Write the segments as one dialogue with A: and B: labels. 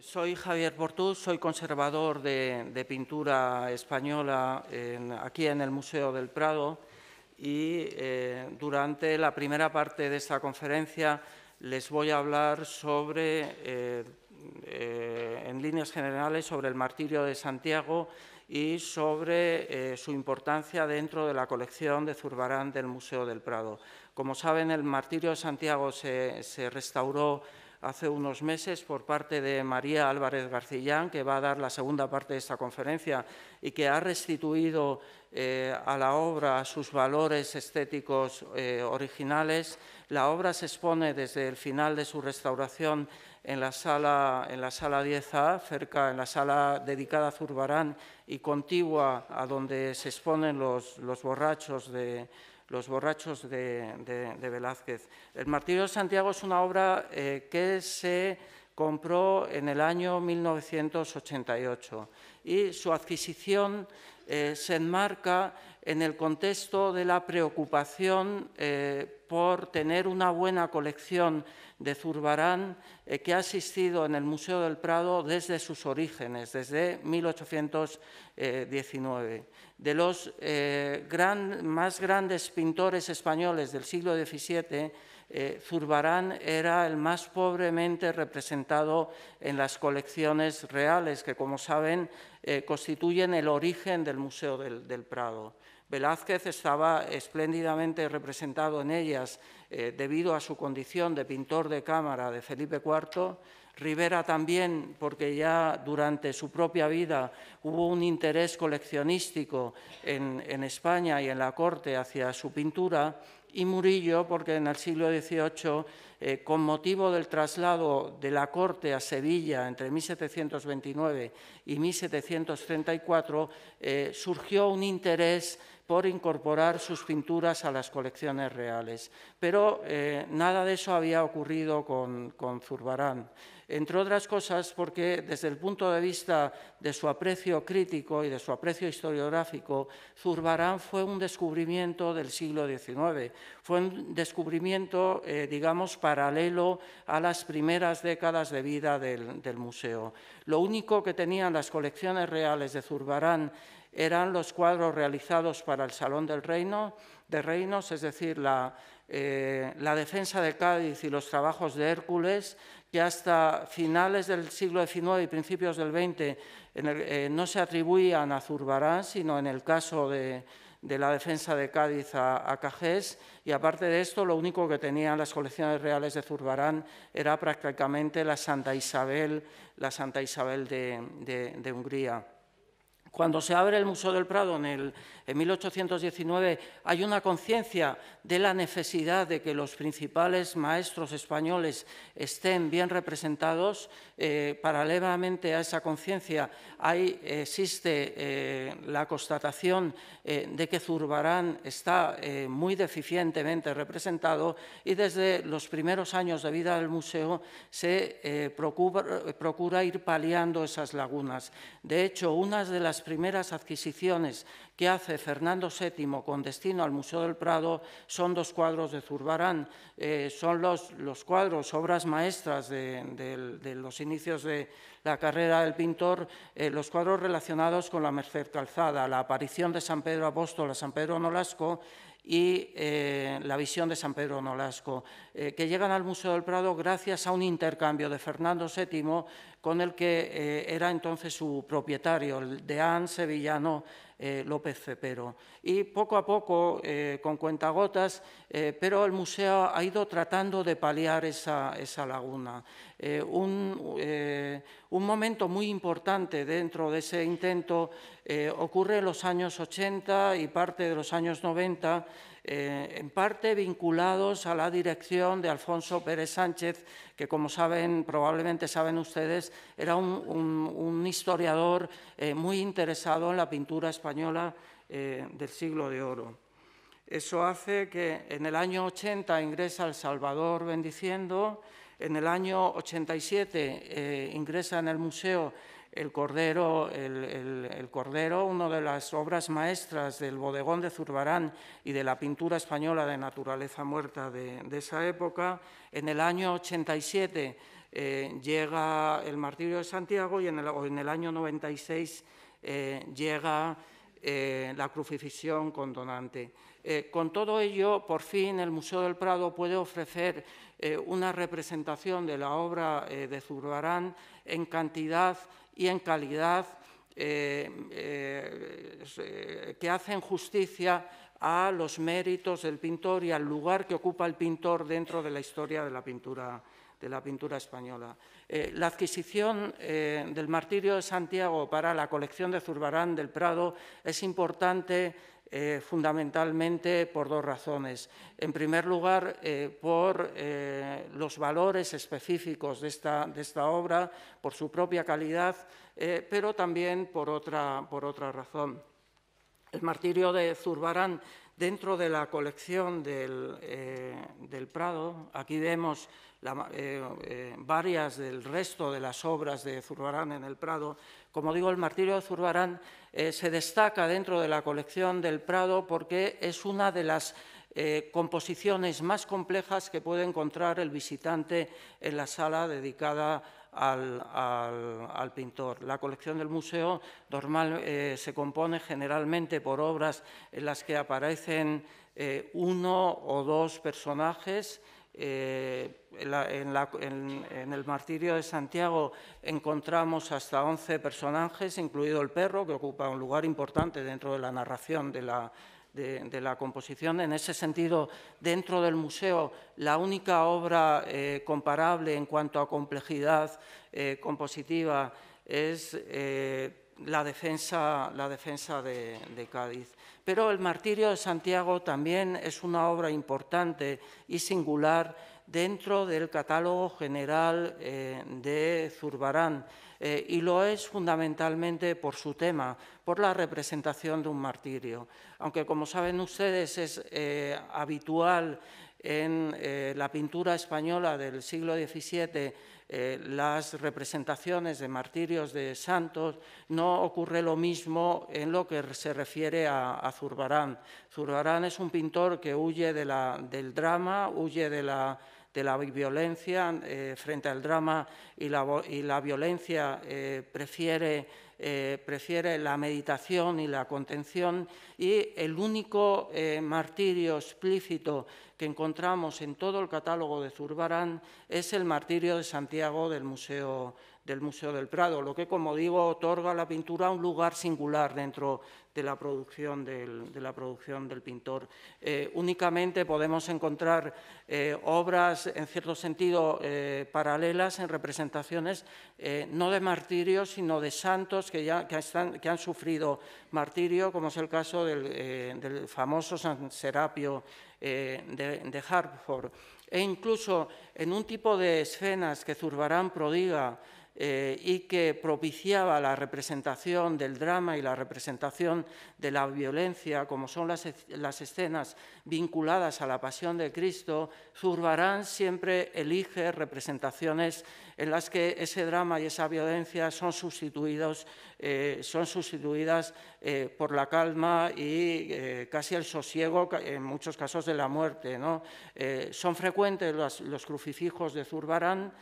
A: soy Javier Portús, soy conservador de, pintura española aquí en el Museo del Prado y eh, durante la primera parte de esta conferencia les voy a hablar sobre, eh, eh, en líneas generales, sobre el martirio de Santiago y sobre su importancia dentro de la colección de Zurbarán del Museo del Prado. Como saben, el martirio de Santiago se restauró hace unos meses por parte de María Álvarez Garcillán, que va a dar la segunda parte de esta conferencia y que ha restituido eh, a la obra sus valores estéticos eh, originales. La obra se expone desde el final de su restauración en la sala, en la sala 10A, cerca en la sala dedicada a Zurbarán y contigua a donde se exponen los, los borrachos de, los borrachos de, Velázquez. El Martirio de Santiago es una obra eh, que se compró en el año 1988 y su adquisición eh, se enmarca en el contexto de la preocupación eh, por tener una buena colección de Zurbarán eh, que ha existido en el Museo del Prado desde sus orígenes, desde 1819. De los eh, más grandes pintores españoles del siglo XVII, Zurbarán era el más pobremente representado en las colecciones reales, que como saben constituyen el origen del Museo del Prado. Velázquez estaba espléndidamente representado en ellas eh, debido a su condición de pintor de cámara de Felipe IV, Rivera también, porque ya durante su propia vida hubo un interés coleccionístico en España y en la corte hacia su pintura, y Murillo, porque en el siglo XVIII eh, con motivo del traslado de la corte a Sevilla entre 1729 y 1734, eh, surgió un interés por incorporar sus pinturas a las colecciones reales. Pero eh, nada de eso había ocurrido con Zurbarán entre otras cosas porque desde el punto de vista de su aprecio crítico y de su aprecio historiográfico, Zurbarán fue un descubrimiento del siglo XIX, fue un descubrimiento, eh, digamos, paralelo a las primeras décadas de vida del, museo. Lo único que tenían las colecciones reales de Zurbarán eran los cuadros realizados para el Salón del Reino, de Reinos, es decir, la eh, defensa de Cádiz y los trabajos de Hércules, que hasta finales del siglo XIX y principios del XX eh, no se atribuían a Zurbarán, sino en el caso de, la defensa de Cádiz a, Cajés, y aparte de esto, lo único que tenían las colecciones reales de Zurbarán era prácticamente la Santa Isabel, la Santa Isabel de Hungría. Cuando se abre el Museo del Prado en, el, 1819, hay una conciencia de la necesidad de que los principales maestros españoles estén bien representados. Eh, paralelamente a esa conciencia existe eh, la constatación eh, de que Zurbarán está muy deficientemente representado y desde los primeros años de vida del museo se procura, procura ir paliando esas lagunas. De hecho, una de las las primeras adquisiciones que hace Fernando VII con destino al Museo del Prado son dos cuadros de Zurbarán. Eh, son los, cuadros, obras maestras de, los inicios de la carrera del pintor, eh, los cuadros relacionados con la Merced Calzada, la aparición de San Pedro Apóstol a San Pedro Nolasco y eh, La visión de San Pedro Nolasco, eh, que llegan al Museo del Prado gracias a un intercambio de Fernando VII con el que eh, era entonces su propietario, el deán sevillano López Cepero. Y poco a poco, con cuentagotas, pero el museo ha ido tratando de paliar esa laguna. Eh, eh, un, momento muy importante dentro de ese intento eh, ocurre en los años 80 y parte de los años 90, en parte vinculados a la dirección de Alfonso Pérez Sánchez, que como saben, probablemente saben ustedes, era un, un historiador muy interesado en la pintura española del siglo de oro. Eso hace que en el año 80 ingresa El Salvador bendiciendo, en el año 87 eh, ingresa en el museo el Cordero, el, Cordero, una de las obras maestras del bodegón de Zurbarán y de la pintura española de naturaleza muerta de, esa época. En el año 87 eh, llega el Martirio de Santiago y en el, año 96 eh, llega la crucifixión con Donante. con todo ello, por fin, el Museo del Prado puede ofrecer eh, una representación de la obra eh, de Zurbarán en cantidad y en calidad eh, que hacen justicia a los méritos del pintor y al lugar que ocupa el pintor dentro de la historia de la pintura, de la pintura española. la adquisición del Martirio de Santiago para la colección de Zurbarán del Prado es importante eh, fundamentalmente por dos razones. En primer lugar, eh, por eh, los valores específicos de esta, obra, por su propia calidad, pero también por otra, razón. El martirio de Zurbarán dentro de la colección del, Prado. Aquí vemos varias del resto de las obras de Zurbarán en el Prado. Como digo, el martirio de Zurbarán eh, se destaca dentro de la colección del Prado porque es una de las eh, composiciones más complejas que puede encontrar el visitante en la sala dedicada al, pintor. La colección del museo normal, eh, se compone generalmente por obras en las que aparecen uno o dos personajes, eh, en, el martirio de Santiago encontramos hasta 11 personajes, incluido el perro, que ocupa un lugar importante dentro de la narración de la, composición. En ese sentido, dentro del museo, la única obra eh, comparable en cuanto a complejidad eh, compositiva es la defensa, de, Cádiz. Pero el martirio de Santiago también es una obra importante y singular dentro del catálogo general eh, de Zurbarán eh, y lo es fundamentalmente por su tema, por la representación de un martirio. Aunque, como saben ustedes, es eh, habitual en la pintura española del siglo XVII eh, las representaciones de martirios de santos, no ocurre lo mismo en lo que se refiere a, Zurbarán. Zurbarán es un pintor que huye del drama, huye de la, violencia eh, frente al drama y la, violencia, eh, prefiere eh, prefiere la meditación y la contención y el único eh, martirio explícito que encontramos en todo el catálogo de Zurbarán es el martirio de Santiago del Museo del Museo del Prado, lo que, como digo, otorga a la pintura un lugar singular dentro de la producción del, pintor. Eh, únicamente podemos encontrar eh, obras, en cierto sentido, eh, paralelas en representaciones no de martirios, sino de santos que, han sufrido martirio, como es el caso del, famoso San Serapio de, de Hartford. E incluso en un tipo de escenas que Zurbarán prodiga, eh, y que propiciaba la representación del drama y la representación de la violencia, como son las, las escenas vinculadas a la pasión de Cristo, Zurbarán siempre elige representaciones en las que ese drama y esa violencia son, sustituidos, eh, son sustituidas eh, por la calma y casi el sosiego, en muchos casos de la muerte. ¿no? son frecuentes los, los, crucifijos de Zurbarán,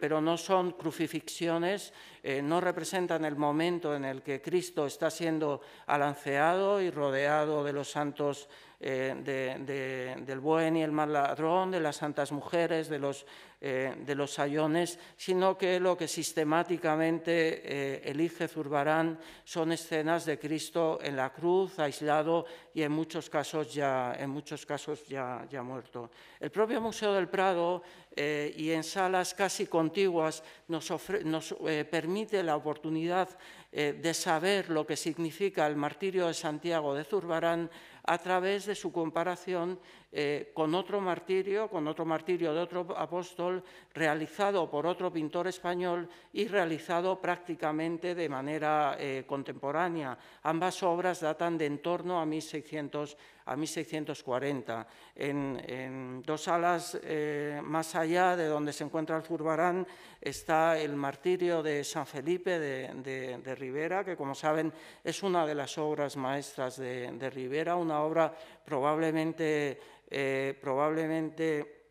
A: pero no son crucifixiones Gracias. Eh, no representan el momento en el que Cristo está siendo alanceado y rodeado de los santos eh, del buen y el mal ladrón, de las santas mujeres, de los, eh, de los sayones, sino que lo que sistemáticamente elige Zurbarán son escenas de Cristo en la cruz, aislado y en muchos casos ya, en muchos casos ya, ya muerto. El propio Museo del Prado y en salas casi contiguas nos, nos permite permite la oportunidad eh, de saber lo que significa el martirio de Santiago de Zurbarán a través de su comparación eh, con otro martirio, con otro martirio de otro apóstol, realizado por otro pintor español y realizado prácticamente de manera eh, contemporánea. Ambas obras datan de en torno a 1600 a 1640. En, dos alas eh, más allá de donde se encuentra el Zurbarán está el martirio de San Felipe de, Rivera, que como saben es una de las obras maestras de, de Rivera, una obra probablemente eh, probablemente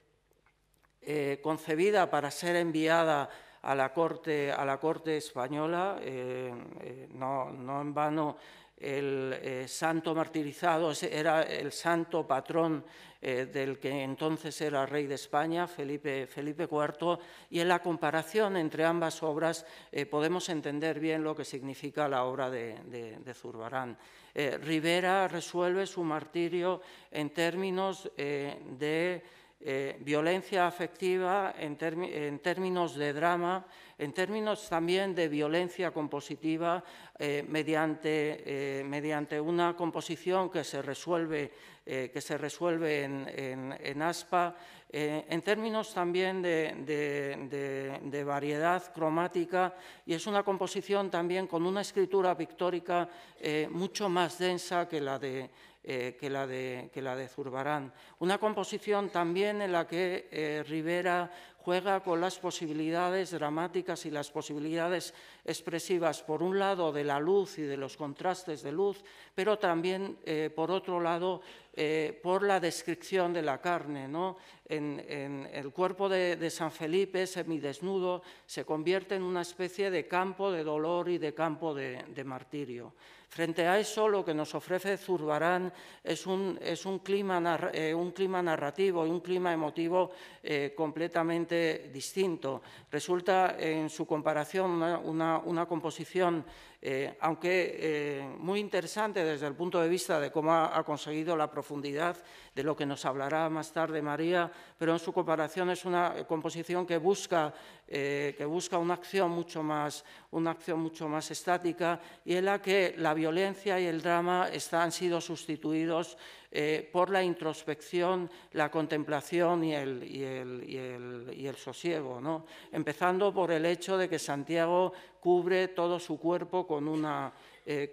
A: eh, concebida para ser enviada a la corte, española, eh, no, en vano el santo martirizado era el santo patrón del que entonces era rey de España, Felipe, IV, y en la comparación entre ambas obras podemos entender bien lo que significa la obra de Zurbarán. Eh, Rivera resuelve su martirio en términos eh, de eh, violencia afectiva, en, términos de drama, en términos también de violencia compositiva, mediante, una composición que se resuelve, que se resuelve en, ASPA eh, en términos también de, variedad cromática y es una composición también con una escritura pictórica eh, mucho más densa que la de eh, que, la de, Zurbarán. Una composición también en la que eh, Rivera juega con las posibilidades dramáticas y las posibilidades expresivas, por un lado, de la luz y de los contrastes de luz, pero también, eh, por otro lado, por la descripción de la carne. ¿no? En, el cuerpo de, San Felipe, semidesnudo, se convierte en una especie de campo de dolor y de campo de martirio. Frente a eso, lo que nos ofrece Zurbarán es un, eh, clima, narrativo y un clima emotivo eh, completamente distinto. Resulta en su comparación una composición eh, aunque eh, muy interesante desde el punto de vista de cómo ha, conseguido la profundidad de lo que nos hablará más tarde María, pero en su comparación es una composición que busca, eh, una, acción mucho más, una acción mucho más estática y en la que la violencia y el drama han sido sustituidos eh, por la introspección, la contemplación y el, sosiego, empezando por el hecho de que Santiago cubre todo su cuerpo con una, eh,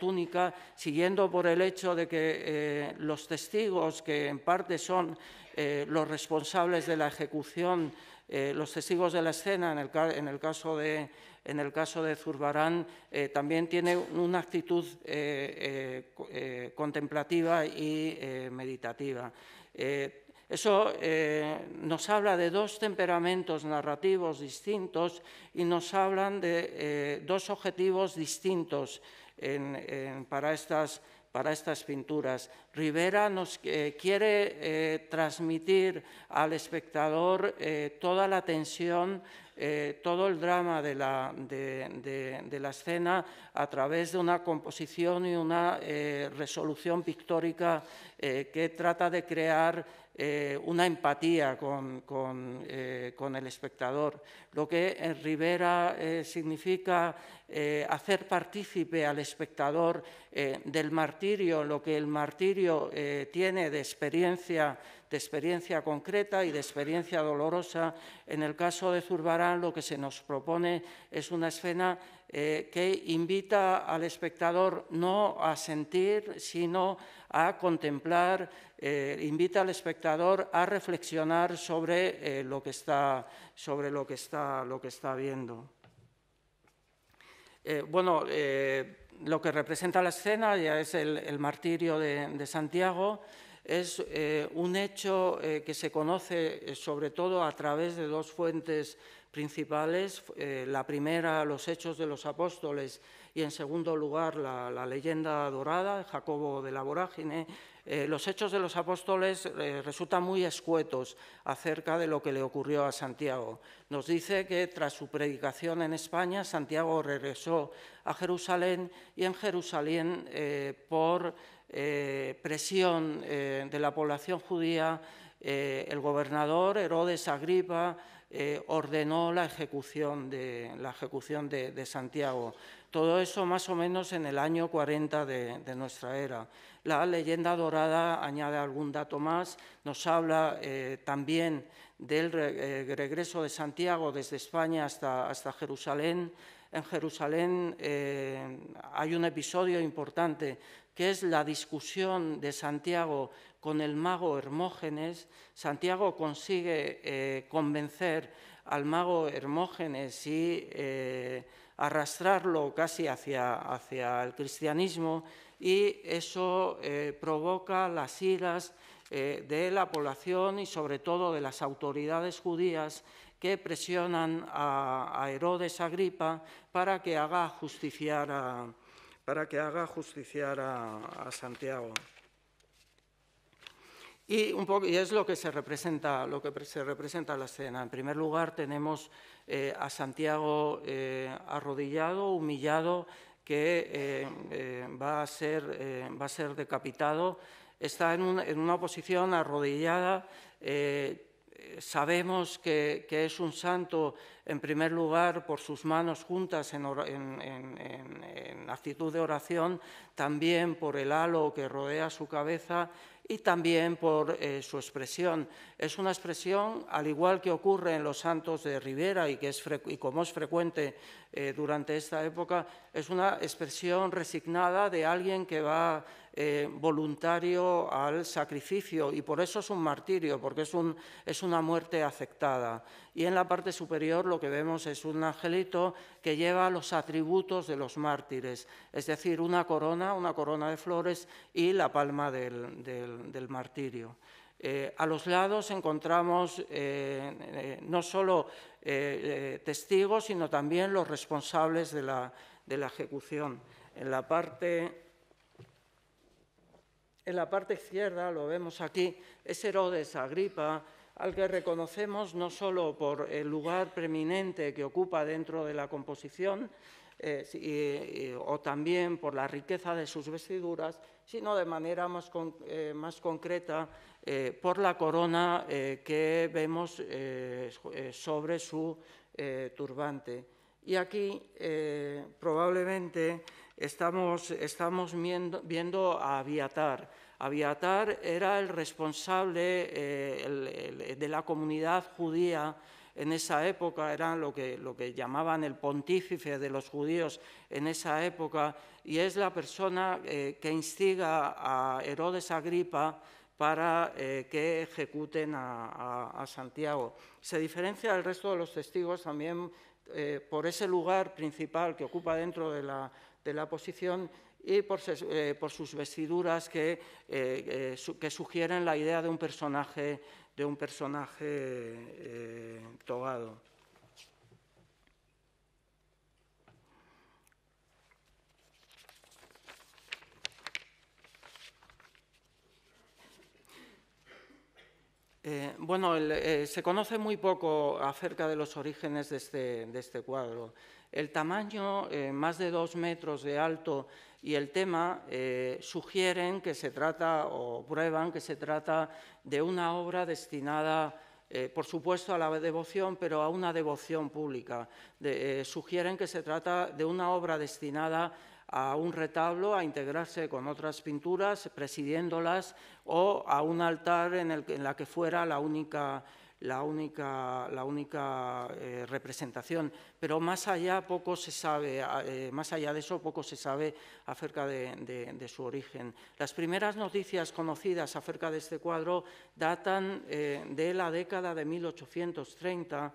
A: túnica, siguiendo por el hecho de que eh, los testigos, que en parte son los responsables de la ejecución, los testigos de la escena, en el, en el caso de, en el caso de Zurbarán, eh, también tiene una actitud eh, eh, contemplativa y meditativa. Eso nos habla de dos temperamentos narrativos distintos y nos hablan de dos objetivos distintos para, estas, pinturas. Rivera nos quiere transmitir al espectador toda la tensión eh, todo el drama de la, escena a través de una composición y una eh, resolución pictórica eh, que trata de crear una empatía con, con, el espectador. Lo que en Rivera significa hacer partícipe al espectador del martirio, lo que el martirio tiene de experiencia de experiencia concreta y de experiencia dolorosa. En el caso de Zurbarán lo que se nos propone es una escena eh, que invita al espectador no a sentir, sino a contemplar, eh, invita al espectador a reflexionar sobre, eh, lo, que está, sobre lo, que lo que está viendo. bueno, lo que representa la escena ya es el, martirio de Santiago es eh, un hecho eh, que se conoce eh, sobre todo a través de dos fuentes principales. la primera, los Hechos de los Apóstoles, y en segundo lugar, la, la leyenda dorada, Jacobo de la Vorágine. los Hechos de los Apóstoles resultan muy escuetos acerca de lo que le ocurrió a Santiago. Nos dice que tras su predicación en España, Santiago regresó a Jerusalén y en Jerusalén por eh, presión eh, de la población judía, eh, el gobernador Herodes Agripa ordenó la ejecución, de, la ejecución de, Santiago. Todo eso más o menos en el año 40 de, nuestra era. La leyenda dorada añade algún dato más, nos habla también del regreso de Santiago desde España hasta, Jerusalén en Jerusalén hay un episodio importante que es la discusión de Santiago con el mago Hermógenes. Santiago consigue eh, convencer al mago Hermógenes y eh, arrastrarlo casi hacia, hacia, el cristianismo y eso eh, provoca las iras de la población y sobre todo de las autoridades judías que presionan a, a Herodes Agripa para que haga justiciar a, para que haga justiciar a, Santiago. Y, un poco, es lo que se representa, lo que se representa la escena. En primer lugar, tenemos eh, a Santiago eh, arrodillado, humillado, que eh, va, a ser, va a ser decapitado. Está en, una posición arrodillada. sabemos que, que, es un santo en primer lugar, por sus manos juntas en, actitud de oración, también por el halo que rodea su cabeza y también por eh, su expresión. Es una expresión, al igual que ocurre en los santos de Rivera y, que como es frecuente eh, durante esta época, es una expresión resignada de alguien que va eh, voluntario al sacrificio y por eso es un martirio, porque es, una muerte aceptada. Y en la parte superior lo que vemos es un angelito que lleva los atributos de los mártires, es decir, una corona, una corona de flores y la palma del, martirio. Eh, a los lados encontramos eh, no solo testigos, sino también los responsables de la, de la ejecución. En la parte en la parte izquierda, lo vemos aquí, es Herodes Agripa, al que reconocemos no solo por el lugar preeminente que ocupa dentro de la composición, eh, o también por la riqueza de sus vestiduras, sino de manera más, eh, concreta eh, por la corona que vemos sobre su turbante. Y aquí probablemente estamos, viendo, viendo a Aviatar, Abiatar era el responsable eh, de la comunidad judía en esa época, era lo que, lo que llamaban el pontífice de los judíos en esa época, y es la persona eh, que instiga a Herodes Agripa para eh, que ejecuten a, Santiago. Se diferencia del resto de los testigos también por ese lugar principal que ocupa dentro de la, de la posición y eh, por, sus vestiduras eh, eh, que, sugieren la idea de un personaje, de un personaje togado. bueno, se conoce muy poco acerca de los orígenes de este, este cuadro. El tamaño, eh, más de dos metros de alto, y el tema eh, sugieren que se trata o prueban que se trata de una obra destinada, eh, por supuesto, a la devoción, pero a una devoción pública. sugieren que se trata de una obra destinada a un retablo, a integrarse con otras pinturas, presidiéndolas, o a un altar en, el, que fuera la única la única, la única eh, representación, pero más allá, poco se sabe, eh, más allá de eso poco se sabe acerca de, su origen. Las primeras noticias conocidas acerca de este cuadro datan eh, de la década de 1830,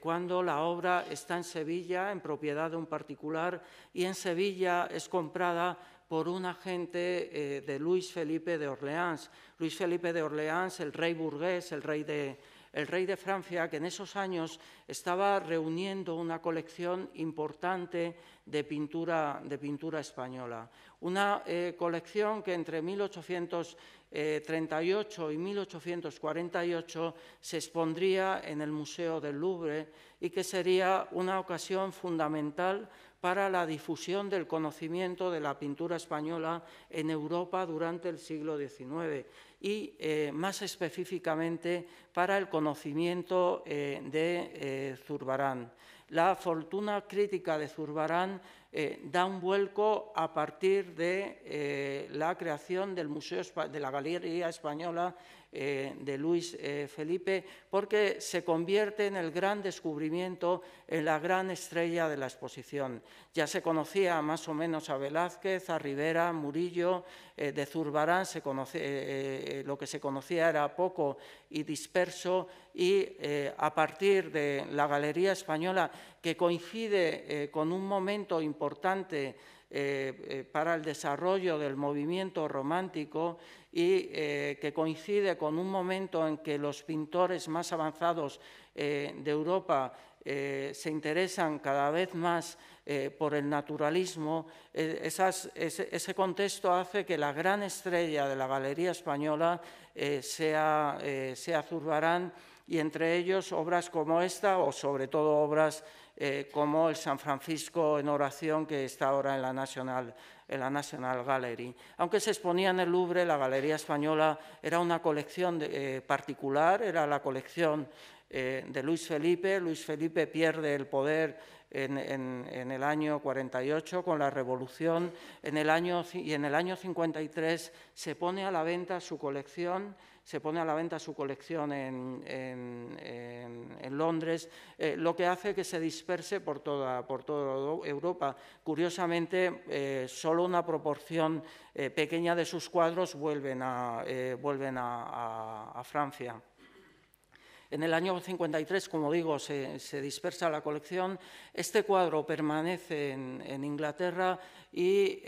A: cuando la obra está en Sevilla, en propiedad de un particular, y en Sevilla es comprada por un agente de Luis Felipe de Orleans. Luis Felipe de Orleans, el rey burgués, el rey de, el rey de Francia, que en esos años estaba reuniendo una colección importante de pintura, española. Una eh, colección que entre 1838 eh, y 1848 se expondría en el Museo del Louvre y que sería una ocasión fundamental para la difusión del conocimiento de la pintura española en Europa durante el siglo XIX y eh, más específicamente para el conocimiento eh, de eh, Zurbarán. La fortuna crítica de Zurbarán da un vuelco a partir de la creación del Museo, de la Galería Española eh, de Luis eh, Felipe, porque se convierte en el gran descubrimiento, en la gran estrella de la exposición. Ya se conocía más o menos a Velázquez, a Rivera, Murillo, eh, de Zurbarán, lo que se conocía era poco y disperso, y a partir de la Galería Española, que coincide con un momento importante, para el desarrollo del movimiento romántico y eh, que coincide con un momento en que los pintores más avanzados eh, de Europa eh, se interesan cada vez más por el naturalismo, ese, contexto hace que la gran estrella de la Galería Española sea, sea Zurbarán y entre ellos obras como esta o sobre todo obras como el San Francisco en oración que está ahora en la Nacional en la National Gallery. Aunque se exponía en el Louvre, la Galería Española era una colección eh, particular, era la colección eh, de Luis Felipe. Luis Felipe pierde el poder en, el año 48 con la Revolución y en el año 53 se pone a la venta su colección se pone a la venta su colección en, Londres, eh, lo que hace que se disperse por toda, Europa. Curiosamente, eh, solo una proporción eh, pequeña de sus cuadros vuelven a, Francia. En el año 53, como digo, se, dispersa la colección. Este cuadro permanece en, Inglaterra y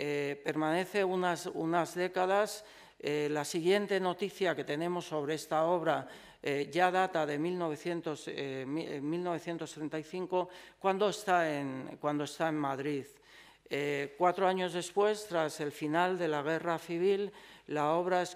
A: permanece unas décadas. Eh, la siguiente noticia que tenemos sobre esta obra eh, ya data de 1935, eh, cuando está en, cuando está en Madrid. cuatro años después, tras el final de la Guerra Civil, la obra es,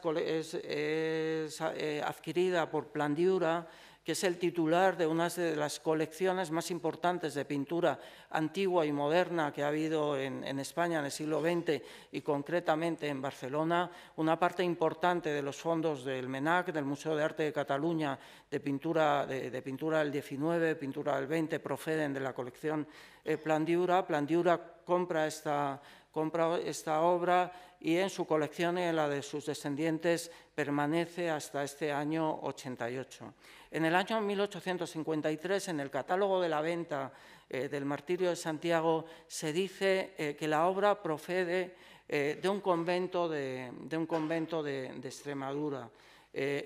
A: es adquirida por Plandiura, que es el titular de una de las colecciones más importantes de pintura antigua y moderna que ha habido en, España en el siglo XX y concretamente en Barcelona, una parte importante de los fondos del MENAC, del Museo de Arte de Cataluña, de pintura, del XIX, pintura del XX, proceden de la colección eh, Plandiura. Plandiura compra esta compra esta obra y en su colección y en la de sus descendientes permanece hasta este año 88. En el año 1853, en el catálogo de la venta eh, del Martirio de Santiago, se dice eh, que la obra procede eh, de un convento de Extremadura,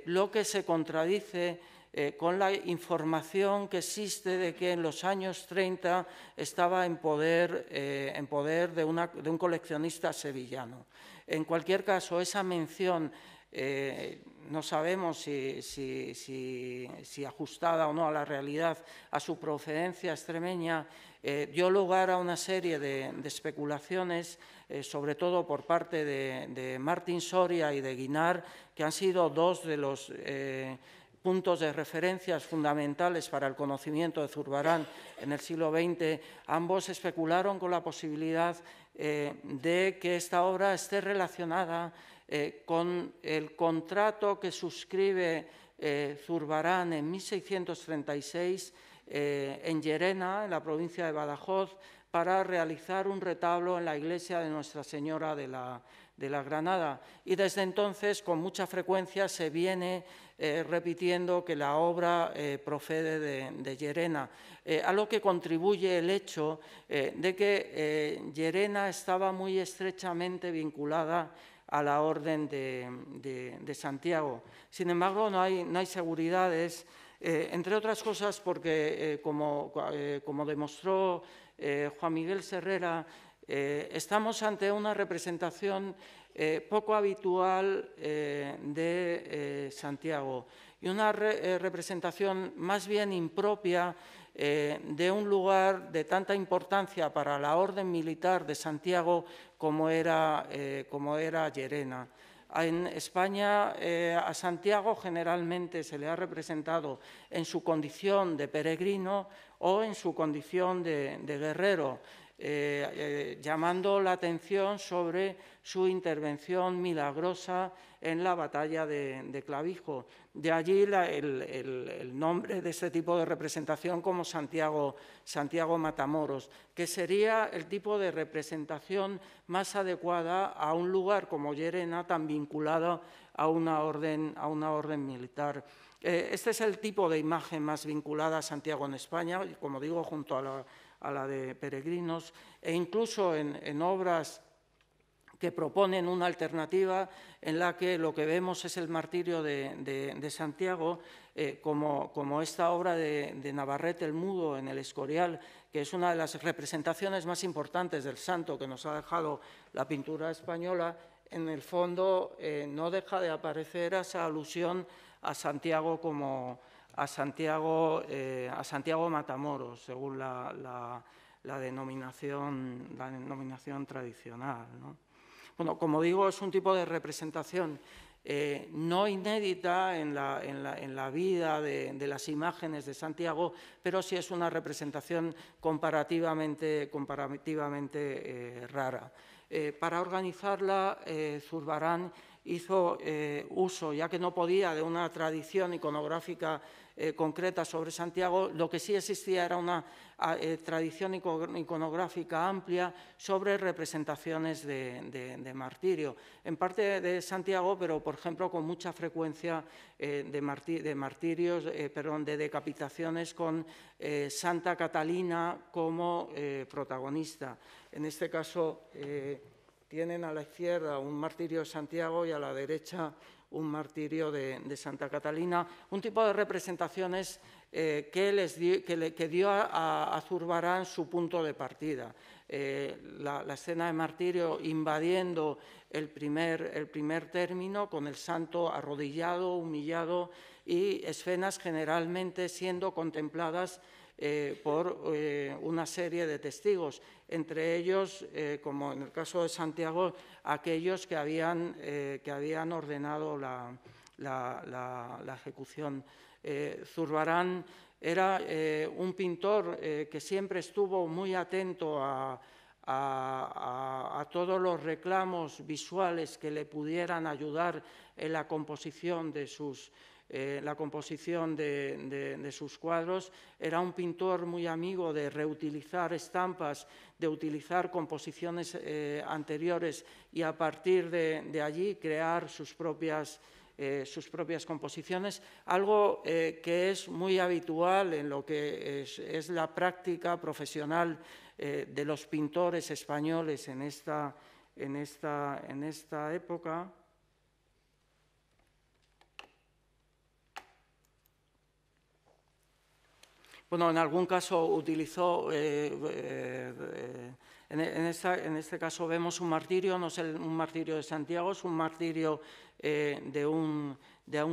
A: lo que se contradice eh, con la información que existe de que en los años 30 estaba en poder, eh, en poder de, un coleccionista sevillano. En cualquier caso, esa mención eh, no sabemos si, ajustada o no a la realidad, a su procedencia extremeña, dio lugar a una serie de, especulaciones, sobre todo por parte de, de Martín Soria y de Guinar, que han sido dos de los puntos de referencias fundamentales para el conocimiento de Zurbarán en el siglo XX, ambos especularon con la posibilidad eh, de que esta obra esté relacionada eh, con el contrato que suscribe eh, Zurbarán en 1636 en Llerena, en la provincia de Badajoz, para realizar un retablo en la iglesia de Nuestra Señora de la Granada. Y desde entonces, con mucha frecuencia, se viene eh, repitiendo que la obra eh, procede de, de eh, a lo que contribuye el hecho de que Yerena estaba muy estrechamente vinculada a la Orden de, Santiago. Sin embargo, no hay, no hay seguridades, entre otras cosas porque, como, demostró Juan Miguel Serrera, estamos ante una representación eh, poco habitual eh, de eh, Santiago y una representación más bien impropia de un lugar de tanta importancia para la orden militar de Santiago como era, como Llerena. En España a Santiago generalmente se le ha representado en su condición de peregrino o en su condición de guerrero. Eh, eh, llamando la atención sobre su intervención milagrosa en la batalla de, Clavijo. De allí el, nombre de este tipo de representación como Santiago, Santiago Matamoros, que sería el tipo de representación más adecuada a un lugar como Llerena tan vinculado a una orden, a una orden militar eh, este es el tipo de imagen más vinculada a Santiago en España, como digo, junto a la a la de peregrinos, e incluso en, obras que proponen una alternativa en la que lo que vemos es el martirio de, Santiago, eh, como, esta obra de, Navarrete el Mudo en el Escorial, que es una de las representaciones más importantes del santo que nos ha dejado la pintura española, en el fondo eh, no deja de aparecer esa alusión a Santiago como, a Santiago, eh, a Matamoros, según la, denominación, la tradicional. Bueno, como digo, es un tipo de representación eh, no inédita en la, vida de, las imágenes de Santiago, pero sí es una representación comparativamente, comparativamente eh, rara. para organizarla, Zurbarán hizo uso, ya que no podía, de una tradición iconográfica eh, concreta sobre Santiago, lo que sí existía era una ah, eh, tradición iconográfica amplia sobre representaciones de, martirio, en parte de Santiago, pero por ejemplo con mucha frecuencia eh, de, martirios, perdón, de decapitaciones con Santa Catalina como protagonista. En este caso tienen a la izquierda un martirio de Santiago y a la derecha un martirio de, Santa Catalina, un tipo de representaciones eh, que, les que, dio a, Zurbarán su punto de partida. Eh, la, escena de martirio invadiendo el primer, el primer término con el santo arrodillado, humillado y escenas generalmente siendo contempladas eh, por eh, una serie de testigos, entre ellos, eh, como en el caso de Santiago, aquellos que habían, que habían ordenado la, ejecución. Zurbarán era un pintor que siempre estuvo muy atento a, a, a, todos los reclamos visuales que le pudieran ayudar en la composición de sus, eh, la composición de, sus cuadros. Era un pintor muy amigo de reutilizar estampas, de utilizar composiciones eh, anteriores y a partir de, allí crear sus propias, eh, composiciones, algo que es muy habitual en lo que es, la práctica profesional de los pintores españoles en esta época. Bueno, en algún caso utilizó, eh, eh, en, este caso vemos un martirio, no es un martirio de Santiago, es un martirio eh, de, un,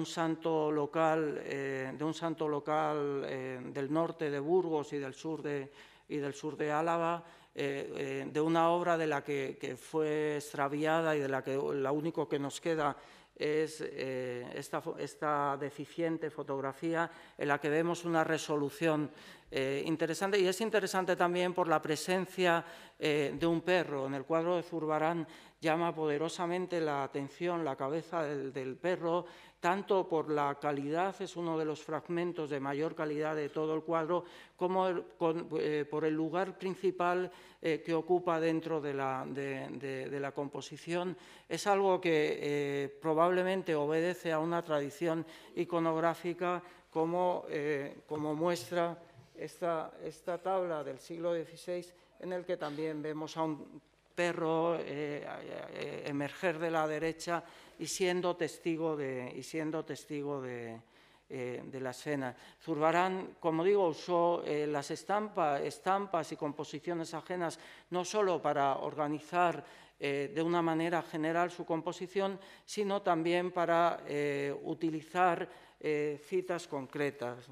A: santo local, de un santo local del norte de Burgos y del sur de, Álava, de una obra de la que, fue extraviada y de la que la único que nos queda es eh, esta, deficiente fotografía en la que vemos una resolución eh, interesante y es interesante también por la presencia eh, de un perro. En el cuadro de Zurbarán llama poderosamente la atención la cabeza del perro tanto por la calidad, es uno de los fragmentos de mayor calidad de todo el cuadro, como eh, por el lugar principal eh, que ocupa dentro de la, composición. Es algo que eh, probablemente obedece a una tradición iconográfica como, muestra esta, esta tabla del siglo XVI, en el que también vemos a un perro, eh, emerger de la derecha y siendo testigo de, y siendo testigo de, eh, la escena. Zurbarán, como digo, usó eh, las estampas y composiciones ajenas no solo para organizar de una manera general su composición, sino también para utilizar citas concretas.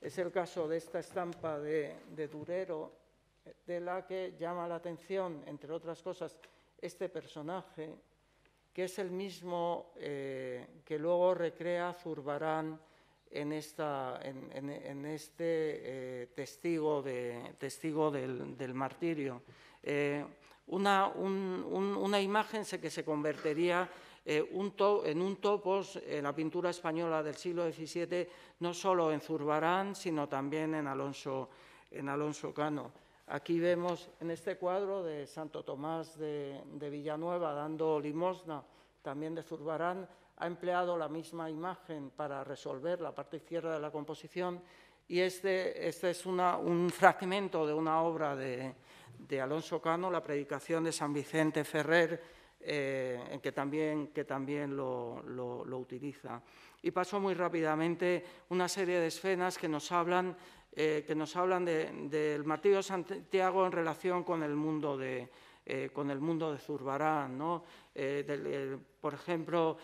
A: Es el caso de esta estampa de Durero, de la que llama la atención, entre otras cosas, este personaje, que es el mismo eh, que luego recrea Zurbarán en, este eh, testigo, del, martirio. Eh, una, imagen que se convertiría en un topos en la pintura española del siglo XVII, no solo en Zurbarán, sino también en Alonso, en Alonso Cano. Aquí vemos en este cuadro de Santo Tomás de, Villanueva dando limosna, también de Zurbarán, ha empleado la misma imagen para resolver la parte izquierda de la composición y este, este es un fragmento de una obra de, Alonso Cano, la predicación de San Vicente Ferrer, eh, en que también, que también lo, lo utiliza. Y paso muy rápidamente una serie de escenas que nos hablan eh, que nos hablan del de, de martirio Santiago en relación con el mundo de, eh, con el mundo de Zurbarán. Eh, por ejemplo,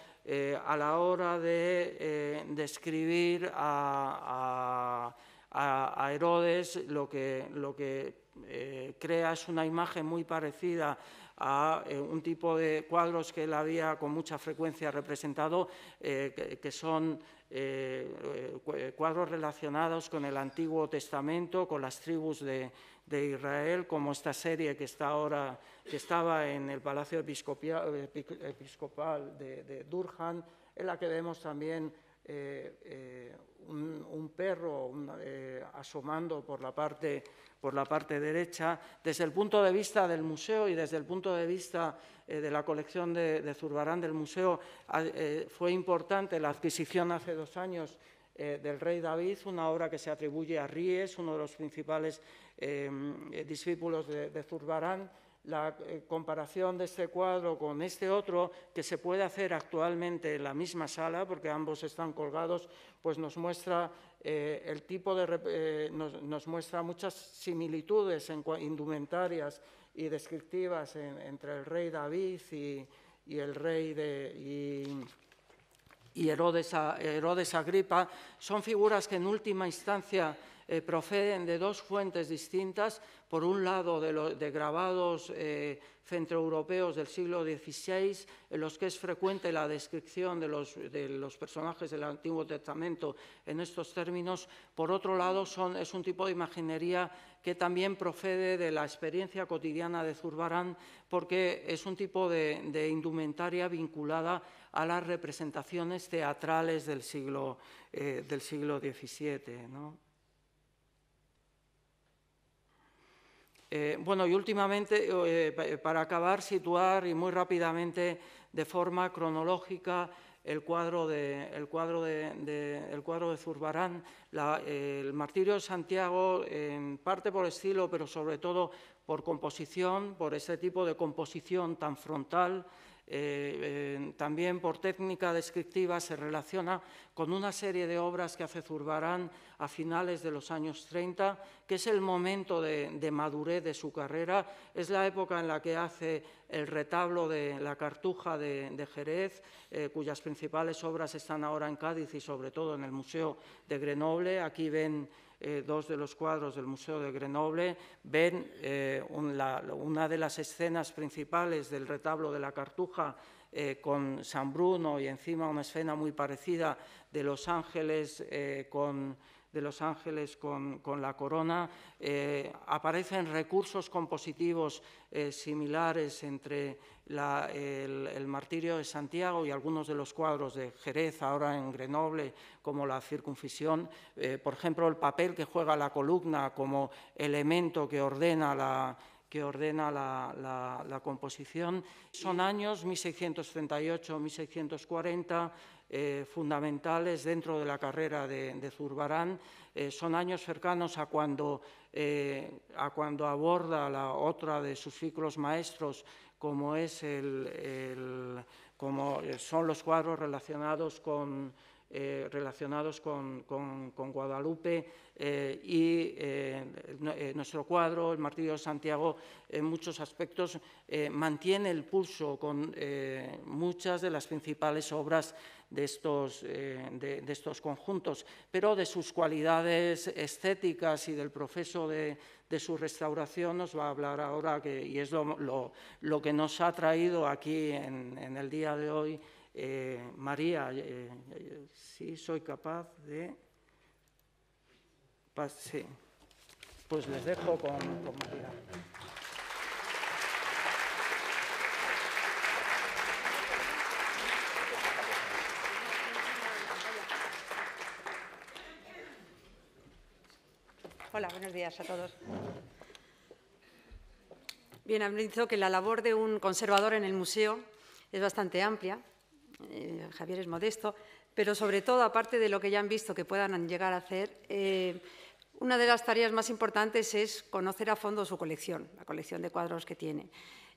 A: a la hora de describir a, a, Herodes, lo que, lo que crea es una imagen muy parecida a un tipo de cuadros que él había con mucha frecuencia representado, que, son eh, eh, eh, cuadros relacionados con el Antiguo Testamento, con las tribus de, Israel, como esta serie que, está ahora, que estaba en el Palacio Episcopal de, de Durham, en la que vemos también eh, eh, un, perro eh, asomando por la, parte, derecha. Desde el punto de vista del museo y desde el punto de vista de la colección de, Zurbarán del museo, fue importante la adquisición hace dos años del Rey David, una obra que se atribuye a Ries, uno de los principales discípulos de Zurbarán, la eh, comparación de este cuadro con este otro que se puede hacer actualmente en la misma sala, porque ambos están colgados, pues nos muestra eh, el tipo de eh, nos, muestra muchas similitudes indumentarias y descriptivas entre el rey David y, el rey de Herodes, Herodes Agripa. Son figuras que en última instancia eh, proceden de dos fuentes distintas, por un lado de, grabados eh, centroeuropeos del siglo XVI, en los que es frecuente la descripción de los, personajes del Antiguo Testamento en estos términos, por otro lado es un tipo de imaginería que también procede de la experiencia cotidiana de Zurbarán, porque es un tipo de, indumentaria vinculada a las representaciones teatrales del siglo, XVII. Eh, Eh, bueno, y últimamente, eh, eh, para acabar, situar y muy rápidamente, de forma cronológica, el cuadro de, Zurbarán, el martirio de Santiago, en parte por estilo, pero sobre todo por composición, por ese tipo de composición tan frontal, eh, eh, también por técnica descriptiva se relaciona con una serie de obras que hace Zurbarán a finales de los años 30, que es el momento de, madurez de su carrera, es la época en la que hace el retablo de la Cartuja de, Jerez, eh, cuyas principales obras están ahora en Cádiz y sobre todo en el Museo de Grenoble. Aquí ven eh, dos de los cuadros del Museo de Grenoble ven eh, una de las escenas principales del retablo de la Cartuja eh, con San Bruno y encima una escena muy parecida de Los Ángeles con de los ángeles con, la corona, eh, aparecen recursos compositivos eh, similares entre el, martirio de Santiago y algunos de los cuadros de Jerez, ahora en Grenoble, como la circuncisión, eh, por ejemplo, el papel que juega la columna como elemento que ordena la, que ordena la, composición. Son años 1638-1640, eh, fundamentales dentro de la carrera de, Zurbarán. Eh, son años cercanos a cuando, eh, a cuando aborda la otra de sus ciclos maestros, como, es el, como son los cuadros relacionados con, eh, relacionados con, Guadalupe eh, y eh, nuestro cuadro, el Martillo de Santiago, en muchos aspectos mantiene el pulso con muchas de las principales obras de estos, conjuntos, pero de sus cualidades estéticas y del proceso de, su restauración nos va a hablar ahora, y es lo, que nos ha traído aquí en el día de hoy. Eh, María, eh, eh, si soy capaz de... sí. Pues les dejo con, María.
B: Hola, buenos días a todos. Bien, han dicho que la labor de un conservador en el museo es bastante amplia eh, Javier es modesto, pero sobre todo, aparte de lo que ya han visto que puedan llegar a hacer, eh, una de las tareas más importantes es conocer a fondo su colección, la colección de cuadros que tiene.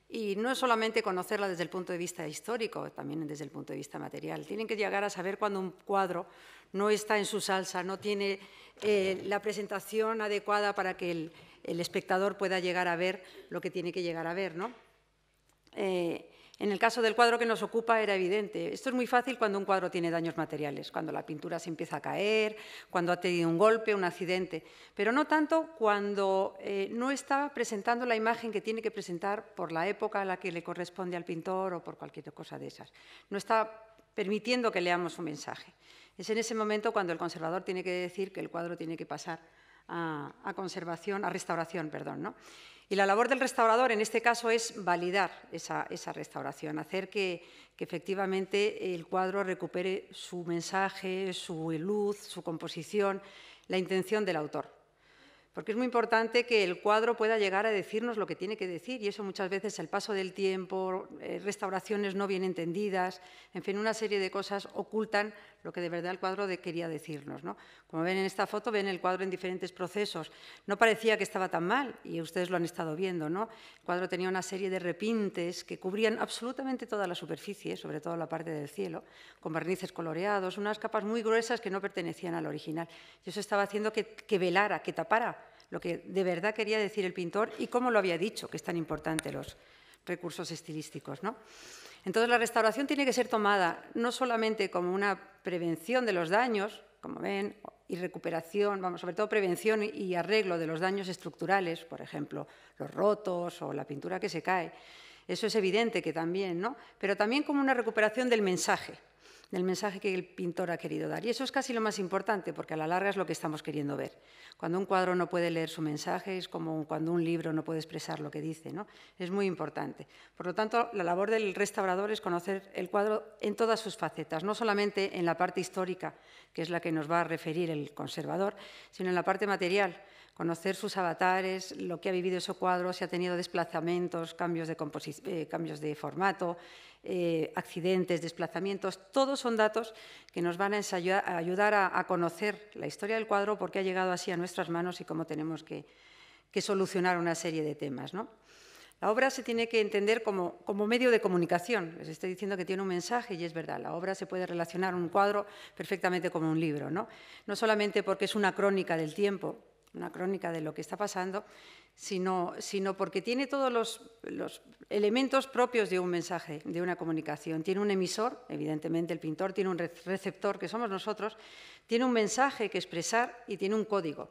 B: Y no es solamente conocerla desde el punto de vista histórico, también desde el punto de vista material. Tienen que llegar a saber cuando un cuadro no está en su salsa, no tiene eh, la presentación adecuada para que el, espectador pueda llegar a ver lo que tiene que llegar a ver. ¿no? En el caso del cuadro que nos ocupa era evidente. Esto es muy fácil cuando un cuadro tiene daños materiales, cuando la pintura se empieza a caer, cuando ha tenido un golpe, un accidente, pero no tanto cuando eh, no está presentando la imagen que tiene que presentar por la época a la que le corresponde al pintor o por cualquier cosa de esas. No está permitiendo que leamos un mensaje. Es en ese momento cuando el conservador tiene que decir que el cuadro tiene que pasar a, a conservación, a restauración, perdón, ¿no? Y la labor del restaurador en este caso es validar esa, restauración, hacer que, efectivamente el cuadro recupere su mensaje, su luz, su composición, la intención del autor. Porque es muy importante que el cuadro pueda llegar a decirnos lo que tiene que decir y eso muchas veces el paso del tiempo, eh, restauraciones no bien entendidas, en fin, una serie de cosas ocultan lo que de verdad el cuadro de quería decirnos. Como ven en esta foto, ven el cuadro en diferentes procesos. No parecía que estaba tan mal y ustedes lo han estado viendo. ¿no? El cuadro tenía una serie de repintes que cubrían absolutamente toda la superficie, sobre todo la parte del cielo, con barnices coloreados, unas capas muy gruesas que no pertenecían al original. Y eso estaba haciendo que, que velara, que tapara lo que de verdad quería decir el pintor y cómo lo había dicho, que es tan importante los recursos estilísticos. ¿no? Entonces, la restauración tiene que ser tomada no solamente como una prevención de los daños, como ven, y recuperación, vamos, sobre todo prevención y arreglo de los daños estructurales, por ejemplo, los rotos o la pintura que se cae. Eso es evidente que también, ¿no? Pero también como una recuperación del mensaje, del mensaje que el pintor ha querido dar. Y eso es casi lo más importante, porque a la larga es lo que estamos queriendo ver. Cuando un cuadro no puede leer su mensaje, es como cuando un libro no puede expresar lo que dice, ¿no? Es muy importante. Por lo tanto, la labor del restaurador es conocer el cuadro en todas sus facetas, no solamente en la parte histórica, que es la que nos va a referir el conservador, sino en la parte material conocer sus avatares, lo que ha vivido ese cuadro, si ha tenido desplazamientos, cambios de, eh, formato, eh, accidentes, desplazamientos, todos son datos que nos van a, ayudar a, conocer la historia del cuadro, por qué ha llegado así a nuestras manos y cómo tenemos que, solucionar una serie de temas. La obra se tiene que entender como, medio de comunicación. Les estoy diciendo que tiene un mensaje y es verdad. La obra se puede relacionar un cuadro perfectamente como un libro. no solamente porque es una crónica del tiempo, una crónica de lo que está pasando, sino, sino porque tiene todos los, elementos propios de un mensaje, de una comunicación. Tiene un emisor, evidentemente el pintor, tiene un receptor, que somos nosotros, tiene un mensaje que expresar y tiene un código.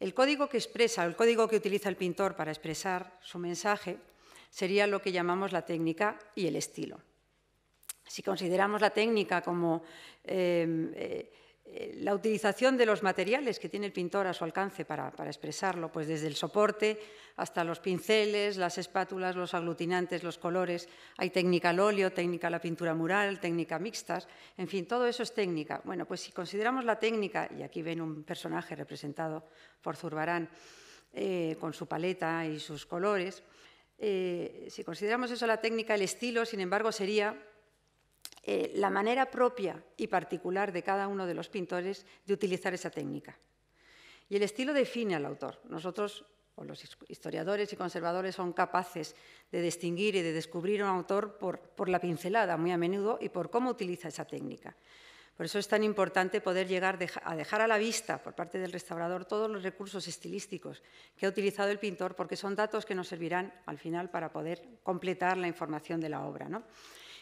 B: El código que expresa, el código que utiliza el pintor para expresar su mensaje, sería lo que llamamos la técnica y el estilo. Si consideramos la técnica como... Eh, eh, eh, la utilización de los materiales que tiene el pintor a su alcance para, expresarlo, pues desde el soporte hasta los pinceles, las espátulas, los aglutinantes, los colores. Hay técnica al óleo, técnica a la pintura mural, técnica mixtas, en fin, todo eso es técnica. Bueno, pues si consideramos la técnica, y aquí ven un personaje representado por Zurbarán eh, con su paleta y sus colores, eh, si consideramos eso la técnica, el estilo, sin embargo, sería eh, la manera propia y particular de cada uno de los pintores de utilizar esa técnica. Y el estilo define al autor. Nosotros, o los historiadores y conservadores, son capaces de distinguir y de descubrir un autor por, la pincelada muy a menudo y por cómo utiliza esa técnica. Por eso es tan importante poder llegar a dejar a la vista por parte del restaurador todos los recursos estilísticos que ha utilizado el pintor, porque son datos que nos servirán al final para poder completar la información de la obra.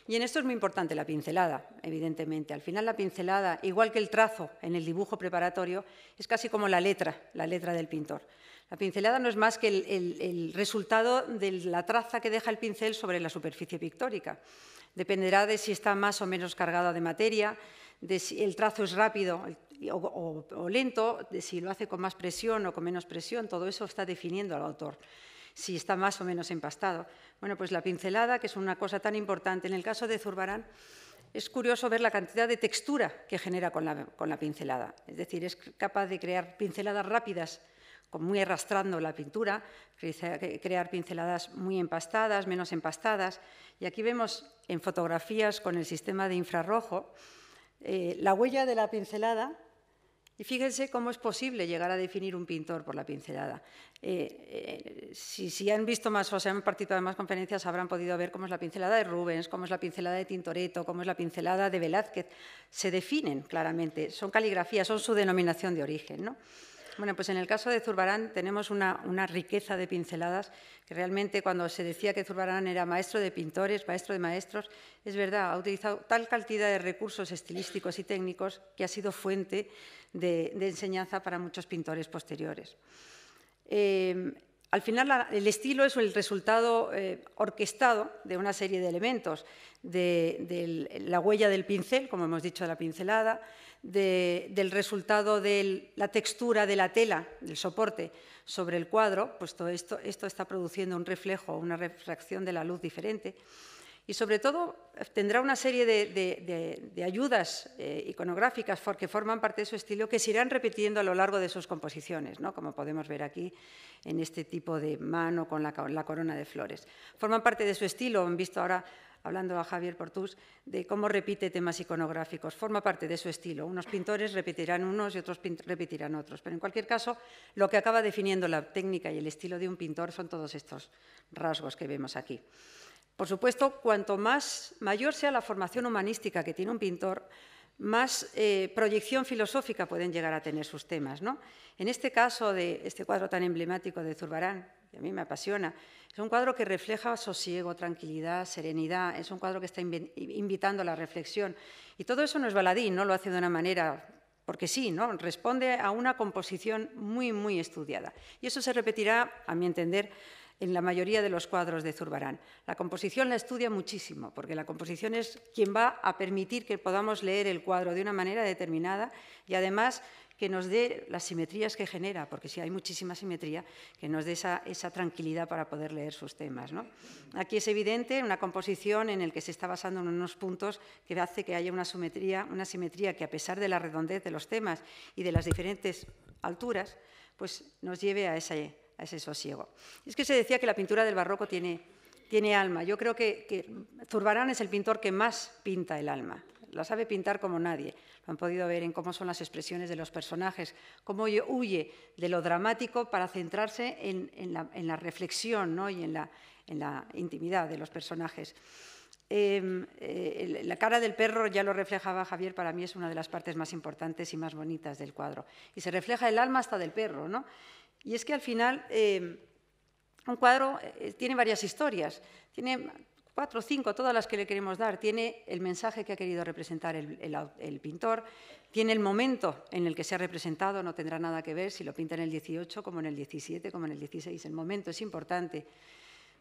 B: Y en esto es muy importante la pincelada, evidentemente. Al final la pincelada, igual que el trazo en el dibujo preparatorio, es casi como la letra, la letra del pintor. La pincelada no es más que el, resultado de la traza que deja el pincel sobre la superficie pictórica. Dependerá de si está más o menos cargada de materia, de si el trazo es rápido o lento, de si lo hace con más presión o con menos presión. Todo eso está definiendo al autor si está más o menos empastado. Bueno, pues la pincelada, que es una cosa tan importante. En el caso de Zurbarán, es curioso ver la cantidad de textura que genera con la, pincelada. Es decir, es capaz de crear pinceladas rápidas, muy arrastrando la pintura, crear pinceladas muy empastadas, menos empastadas. Y aquí vemos en fotografías con el sistema de infrarrojo eh, la huella de la pincelada y fíjense cómo es posible llegar a definir un pintor por la pincelada. Eh, eh, si, si, han visto más o se han participado en más conferencias, habrán podido ver cómo es la pincelada de Rubens, cómo es la pincelada de Tintoretto, cómo es la pincelada de Velázquez. Se definen claramente, son caligrafías, son su denominación de origen. ¿no? Bueno, pues en el caso de Zurbarán tenemos una, riqueza de pinceladas que realmente cuando se decía que Zurbarán era maestro de pintores, maestro de maestros, es verdad, ha utilizado tal cantidad de recursos estilísticos y técnicos que ha sido fuente de, enseñanza para muchos pintores posteriores. Eh, al final, el estilo es el resultado eh, orquestado de una serie de elementos, de, de la huella del pincel, como hemos dicho, de la pincelada, del resultado de la textura de la tela, del soporte, sobre el cuadro, puesto todo esto, esto está produciendo un reflejo, una refracción de la luz diferente. Y sobre todo tendrá una serie de, ayudas eh, iconográficas que forman parte de su estilo que se irán repitiendo a lo largo de sus composiciones, ¿no? como podemos ver aquí en este tipo de mano con la, la corona de flores. Forman parte de su estilo, han visto ahora hablando a Javier Portús, de cómo repite temas iconográficos. Forma parte de su estilo. Unos pintores repetirán unos y otros repetirán otros. Pero en cualquier caso, lo que acaba definiendo la técnica y el estilo de un pintor son todos estos rasgos que vemos aquí. Por supuesto, cuanto más mayor sea la formación humanística que tiene un pintor, más eh, proyección filosófica pueden llegar a tener sus temas. ¿no? En este caso de este cuadro tan emblemático de Zurbarán, que a mí me apasiona, es un cuadro que refleja sosiego, tranquilidad, serenidad, es un cuadro que está invitando a la reflexión. Y todo eso no es baladín, no lo hace de una manera porque sí, ¿no? responde a una composición muy, muy estudiada. Y eso se repetirá, a mi entender, en la mayoría de los cuadros de Zurbarán. La composición la estudia muchísimo, porque la composición es quien va a permitir que podamos leer el cuadro de una manera determinada y además que nos dé las simetrías que genera, porque si hay muchísima simetría, que nos dé esa, tranquilidad para poder leer sus temas. Aquí es evidente una composición en la que se está basando en unos puntos que hace que haya una simetría, una simetría que a pesar de la redondez de los temas y de las diferentes alturas, pues nos lleve a esa a ese sosiego. es que se decía que la pintura del barroco tiene, tiene alma. Yo creo que, Zurbarán es el pintor que más pinta el alma. lo sabe pintar como nadie. Lo han podido ver en cómo son las expresiones de los personajes, cómo huye de lo dramático para centrarse en, la, reflexión y en la, en la intimidad de los personajes. Em, eh, la cara del perro ya lo reflejaba Javier, para mí es una de las partes más importantes y más bonitas del cuadro. Y se refleja el alma hasta del perro, ¿no? Y es que al final em, un cuadro eh, tiene varias historias, tiene cuatro o cinco, todas las que le queremos dar. Tiene el mensaje que ha querido representar el, el, pintor, tiene el momento en el que se ha representado, no tendrá nada que ver si lo pinta en el 18 como en el 17, como en el 16, el momento es importante.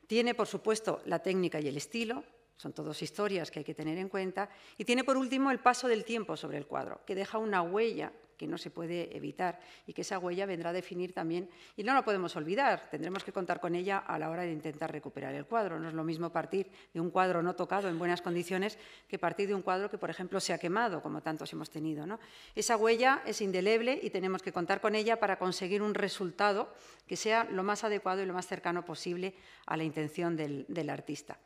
B: Tiene, por supuesto, la técnica y el estilo, son todas historias que hay que tener en cuenta, y tiene, por último, el paso del tiempo sobre el cuadro, que deja una huella que no se puede evitar y que esa huella vendrá a definir también, y no la podemos olvidar, tendremos que contar con ella a la hora de intentar recuperar el cuadro. No es lo mismo partir de un cuadro no tocado en buenas condiciones que partir de un cuadro que, por ejemplo, se ha quemado, como tantos hemos tenido. ¿no? Esa huella es indeleble y tenemos que contar con ella para conseguir un resultado que sea lo más adecuado y lo más cercano posible a la intención del, del artista.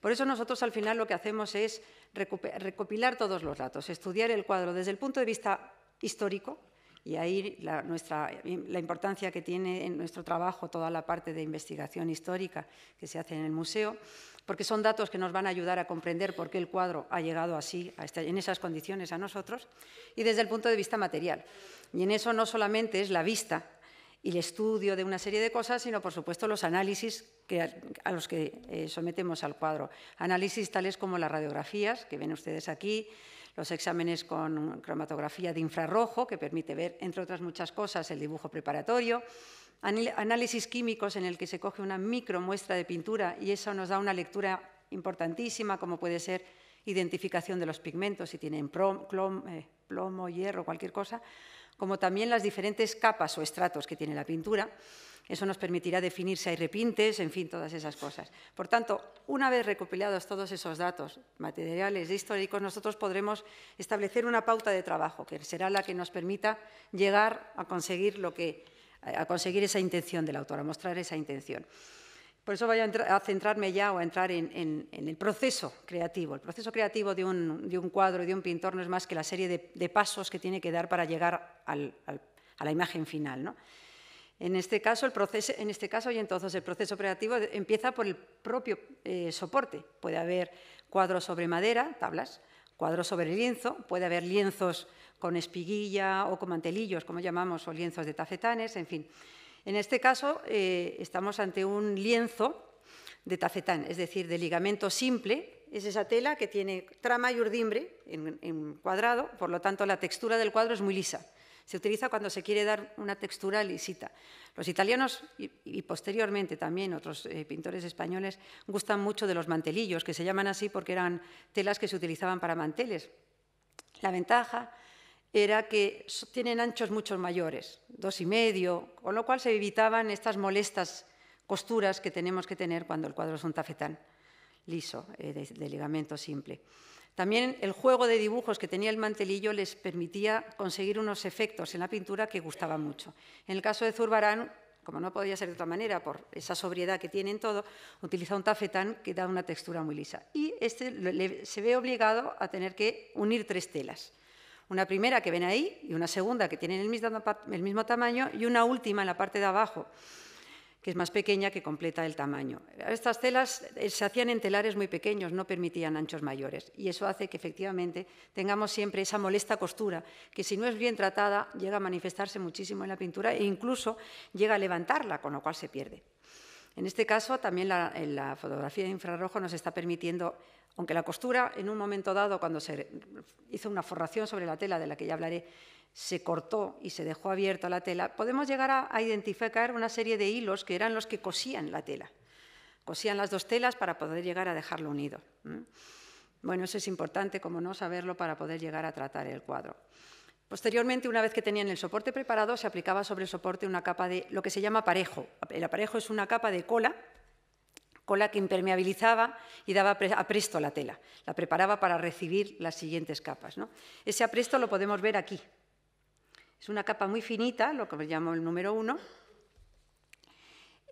B: Por eso nosotros al final lo que hacemos es recopilar todos los datos, estudiar el cuadro desde el punto de vista histórico y ahí la, nuestra, la importancia que tiene en nuestro trabajo toda la parte de investigación histórica que se hace en el museo, porque son datos que nos van a ayudar a comprender por qué el cuadro ha llegado así, este, en esas condiciones a nosotros, y desde el punto de vista material. Y en eso no solamente es la vista y el estudio de una serie de cosas, sino por supuesto los análisis que, a los que eh, sometemos al cuadro. Análisis tales como las radiografías que ven ustedes aquí, los exámenes con cromatografía de infrarrojo, que permite ver, entre otras muchas cosas, el dibujo preparatorio, análisis químicos en el que se coge una micromuestra de pintura y eso nos da una lectura importantísima, como puede ser identificación de los pigmentos, si tienen plomo, eh, plomo hierro, cualquier cosa, como también las diferentes capas o estratos que tiene la pintura eso nos permitirá definir si hay repintes, en fin, todas esas cosas. Por tanto, una vez recopilados todos esos datos materiales e históricos, nosotros podremos establecer una pauta de trabajo que será la que nos permita llegar a conseguir, a conseguir esa intención del autor, a mostrar esa intención. Por eso voy a, centrarme ya o a entrar en, el proceso creativo. El proceso creativo de un, de un, cuadro, de un pintor, no es más que la serie de, pasos que tiene que dar para llegar a la imagen final. ¿no? En este caso, el proceso, en este caso y entonces el proceso creativo empieza por el propio eh, soporte. Puede haber cuadros sobre madera, tablas, cuadros sobre lienzo, puede haber lienzos con espiguilla o con mantelillos, como llamamos, o lienzos de tafetanes, en fin. En este caso, eh, estamos ante un lienzo de tafetán, es decir, de ligamento simple. Es esa tela que tiene trama y urdimbre en, en cuadrado, por lo tanto, la textura del cuadro es muy lisa se utiliza cuando se quiere dar una textura lisita. Los italianos y, posteriormente también otros eh, pintores españoles gustan mucho de los mantelillos, que se llaman así porque eran telas que se utilizaban para manteles. La ventaja era que tienen anchos mucho mayores, dos y medio, con lo cual se evitaban estas molestas costuras que tenemos que tener cuando el cuadro es un tafetán liso, eh, de ligamento simple. También el juego de dibujos que tenía el mantelillo les permitía conseguir unos efectos en la pintura que gustaban mucho. En el caso de Zurbarán, como no podía ser de otra manera, por esa sobriedad que tiene en todo, utiliza un tafetán que da una textura muy lisa. Y este se ve obligado a tener que unir tres telas. Una primera que ven ahí y una segunda que tienen el mismo tamaño y una última en la parte de abajo que es más pequeña, que completa el tamaño. Estas telas eh, se hacían en telares muy pequeños, no permitían anchos mayores, y eso hace que efectivamente tengamos siempre esa molesta costura, que si no es bien tratada llega a manifestarse muchísimo en la pintura e incluso llega a levantarla, con lo cual se pierde. En este caso, también la, eh, fotografía de infrarrojo nos está permitiendo aunque la costura en un momento dado, cuando se hizo una forración sobre la tela, de la que ya hablaré, se cortó y se dejó abierta la tela, podemos llegar a, identificar una serie de hilos que eran los que cosían la tela. Cosían las dos telas para poder llegar a dejarlo unido. Bueno, eso es importante, como no, saberlo para poder llegar a tratar el cuadro. Posteriormente, una vez que tenían el soporte preparado, se aplicaba sobre el soporte una capa de lo que se llama aparejo. El aparejo es una capa de cola, cola que impermeabilizaba y daba apresto a la tela. La preparaba para recibir las siguientes capas. Ese apresto lo podemos ver aquí, es una capa muy finita, lo que llamo el número uno,